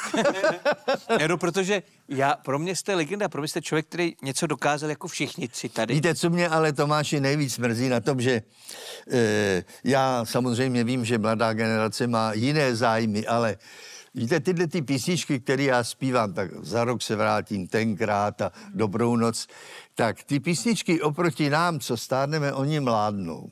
Edo, protože já, pro mě jste legenda, pro mě jste člověk, který něco dokázal jako všichni tři tady. Víte, co mě ale Tomáši nejvíc mrzí na tom, že e, já samozřejmě vím, že mladá generace má jiné zájmy, ale Víte, tyhle ty písničky, které já zpívám, tak za rok se vrátím tenkrát a dobrou noc, tak ty písničky oproti nám, co stárneme, oni mládnou.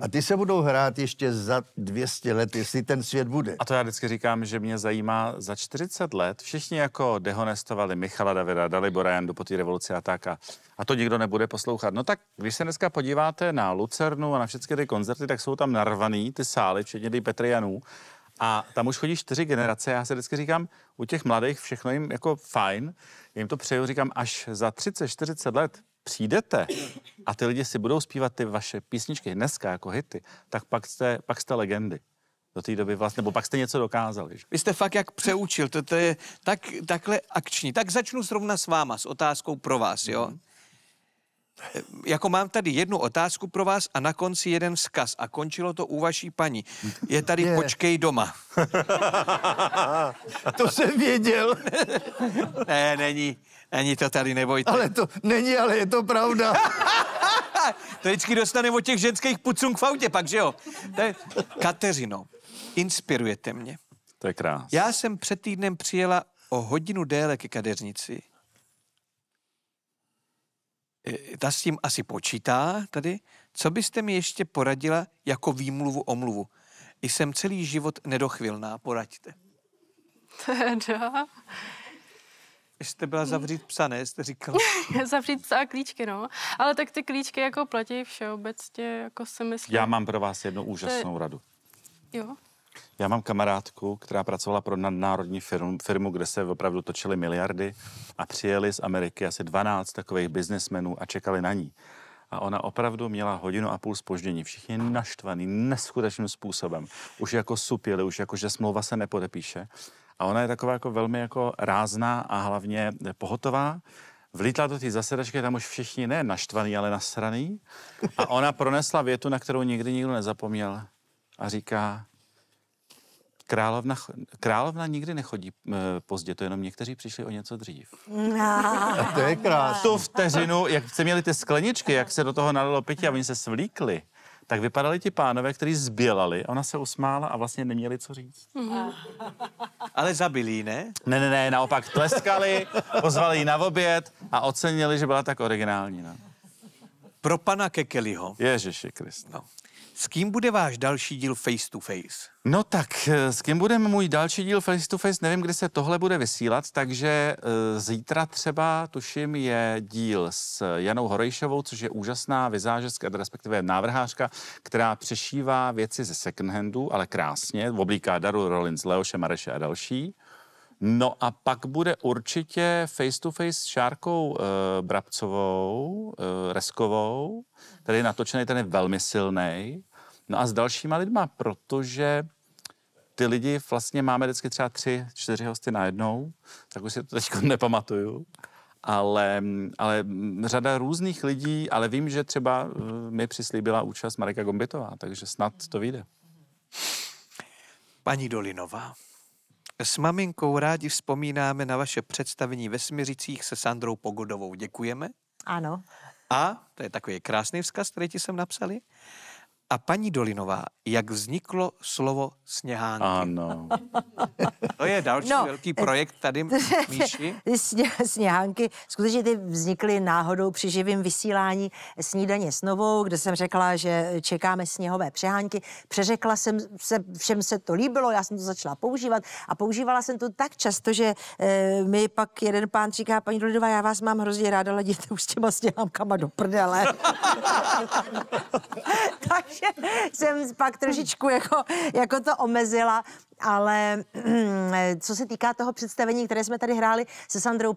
A ty se budou hrát ještě za 200 let, jestli ten svět bude. A to já vždycky říkám, že mě zajímá za 40 let. Všichni jako dehonestovali Michala Davida, Dalibora Jandu po té revoluci a tak. A, a to nikdo nebude poslouchat. No tak, když se dneska podíváte na Lucernu a na všechny ty koncerty, tak jsou tam narvaný ty sály, včetně ty Petr Janů. A tam už chodí čtyři generace. Já se vždycky říkám, u těch mladých všechno jim jako fajn. Jim to přeju, říkám, až za 30-40 let přijdete a ty lidi si budou zpívat ty vaše písničky dneska jako hity, tak pak jste, pak jste legendy do té doby vlastně, nebo pak jste něco dokázali. Že? Vy jste fakt jak přeučil, to, to je tak, takhle akční. Tak začnu srovna s váma, s otázkou pro vás, jo? Mm. Jako mám tady jednu otázku pro vás a na konci jeden vzkaz a končilo to u vaší paní. Je tady je. počkej doma. to jsem věděl. ne, není. Ani to tady nebojte. Ale to není, ale je to pravda. to vždycky dostaneme od těch ženských pucunk v autě pak, že jo? To je... Kateřino, inspirujete mě. To je krás. Já jsem před týdnem přijela o hodinu déle ke kadeřnici. E, ta s tím asi počítá tady. Co byste mi ještě poradila jako výmluvu omluvu? Jsem celý život nedochvilná, poraďte. Teda jste byla zavřít psa, ne? Jste říkala. zavřít psa a klíčky, no. Ale tak ty klíčky jako platí všeobecně, jako si myslím. Já mám pro vás jednu úžasnou to... radu. Jo. Já mám kamarádku, která pracovala pro nadnárodní firmu, firmu, kde se opravdu točily miliardy a přijeli z Ameriky asi 12 takových biznesmenů a čekali na ní. A ona opravdu měla hodinu a půl spoždění. Všichni naštvaný neskutečným způsobem. Už jako supěli, už jako, že smlouva se nepodepíše a ona je taková jako velmi jako rázná a hlavně pohotová. Vlítla do té zasedačky, tam už všichni ne naštvaný, ale nasraný. A ona pronesla větu, na kterou nikdy nikdo nezapomněl. A říká, Královna, královna nikdy nechodí eh, pozdě, to jenom někteří přišli o něco dřív. A to je krásné. Tu vteřinu, jak se měli ty skleničky, jak se do toho nalilo pití a oni se svlíkli tak vypadali ti pánové, kteří zbělali. Ona se usmála a vlastně neměli co říct. Mm. Ale zabili, ne? Ne, ne, ne, naopak tleskali, pozvali ji na oběd a ocenili, že byla tak originální. No. Pro pana Kekeliho. Ježiši Krist. No. S kým bude váš další díl face to face? No tak, eh, s kým bude můj další díl face to face, nevím, kde se tohle bude vysílat, takže e, zítra třeba, tuším, je díl s Janou Horejšovou, což je úžasná vizážestka, respektive návrhářka, která přešívá věci ze secondhandu, ale krásně, oblíká Daru Rollins, Leoše Mareše a další. No a pak bude určitě face to face s Šárkou e, Brabcovou, e, Reskovou. který je natočený, ten je velmi silný. No a s dalšíma lidma, protože ty lidi vlastně máme vždycky třeba tři, čtyři hosty najednou, tak už si to teď nepamatuju, ale, ale řada různých lidí, ale vím, že třeba eh, mi přislíbila účast Marika Gombitová, takže snad to vyjde. Paní Dolinová, s maminkou rádi vzpomínáme na vaše představení ve Smiřicích se Sandrou Pogodovou. Děkujeme. Ano. A to je takový krásný vzkaz, který ti jsem napsali. A paní Dolinová, jak vzniklo slovo sněhánky? Ano. to je další no, velký projekt tady, Míši. Sněhánky skutečně ty vznikly náhodou při živém vysílání snídaně s novou, kde jsem řekla, že čekáme sněhové přehánky. Přeřekla jsem se, všem se to líbilo, já jsem to začala používat a používala jsem to tak často, že e, mi pak jeden pán říká, paní Dolinová, já vás mám hrozně ráda, ale už s těma sněhánkama do prdele. takže jsem pak trošičku jako, jako to omezila ale co se týká toho představení, které jsme tady hráli se Sandrou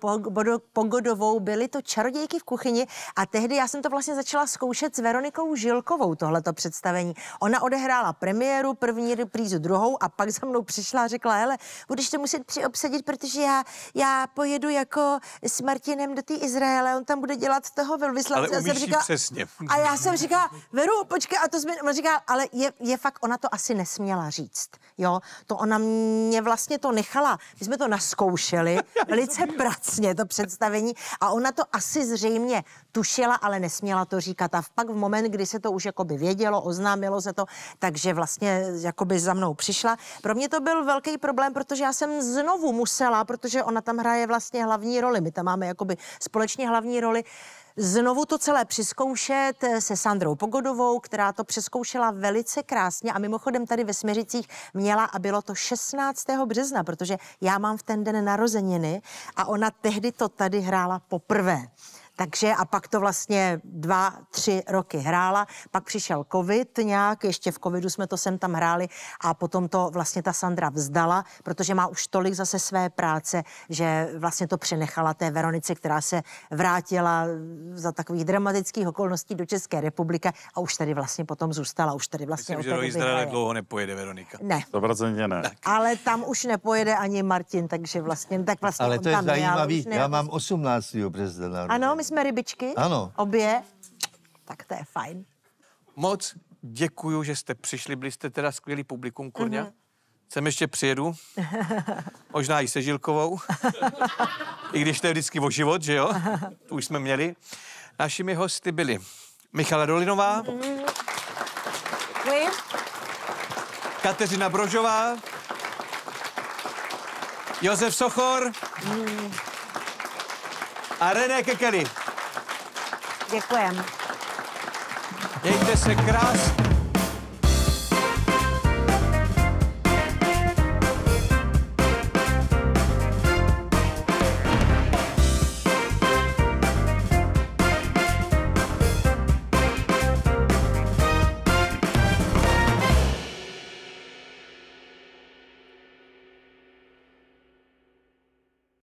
Pogodovou, byly to čarodějky v kuchyni a tehdy já jsem to vlastně začala zkoušet s Veronikou Žilkovou, tohleto představení. Ona odehrála premiéru, první reprízu, druhou a pak za mnou přišla a řekla, hele, budeš to muset přiobsadit, protože já, já pojedu jako s Martinem do té Izraele, on tam bude dělat toho velvyslance. Ale říká, přesně. A já jsem říkala, Veru, počkej, a to jsme, říká, ale je, je fakt, ona to asi nesměla říct, jo, to to ona mě vlastně to nechala. My jsme to naskoušeli velice pracně, to představení. A ona to asi zřejmě tušila, ale nesměla to říkat. A pak v moment, kdy se to už jakoby vědělo, oznámilo se to, takže vlastně jakoby za mnou přišla. Pro mě to byl velký problém, protože já jsem znovu musela, protože ona tam hraje vlastně hlavní roli. My tam máme jakoby společně hlavní roli znovu to celé přizkoušet eh, se Sandrou Pogodovou, která to přeskoušela velice krásně a mimochodem tady ve Směřicích měla a bylo to 16. března, protože já mám v ten den narozeniny a ona tehdy to tady hrála poprvé. Takže a pak to vlastně dva, tři roky hrála, pak přišel covid nějak, ještě v covidu jsme to sem tam hráli a potom to vlastně ta Sandra vzdala, protože má už tolik zase své práce, že vlastně to přenechala té Veronice, která se vrátila za takových dramatických okolností do České republiky a už tady vlastně potom zůstala, už tady vlastně Myslím, že do dlouho nepojede Veronika. Ne. Dobroceně ne. Tak. Ale tam už nepojede ani Martin, takže vlastně, tak vlastně Ale to je zajímavý, já mám 18. března. Ano, my jsme rybičky. Ano. Obě. Tak to je fajn. Moc děkuju, že jste přišli. Byli jste teda skvělý publikum, kurňa. Mm-hmm. Sem ještě přijedu. Možná i se Žilkovou. I když to je vždycky o život, že jo? To už jsme měli. Našimi hosty byli Michala Dolinová. Mm-hmm. Kateřina Brožová. Josef Sochor. Mm a René Kekely. Děkujem. Dějte se krásně.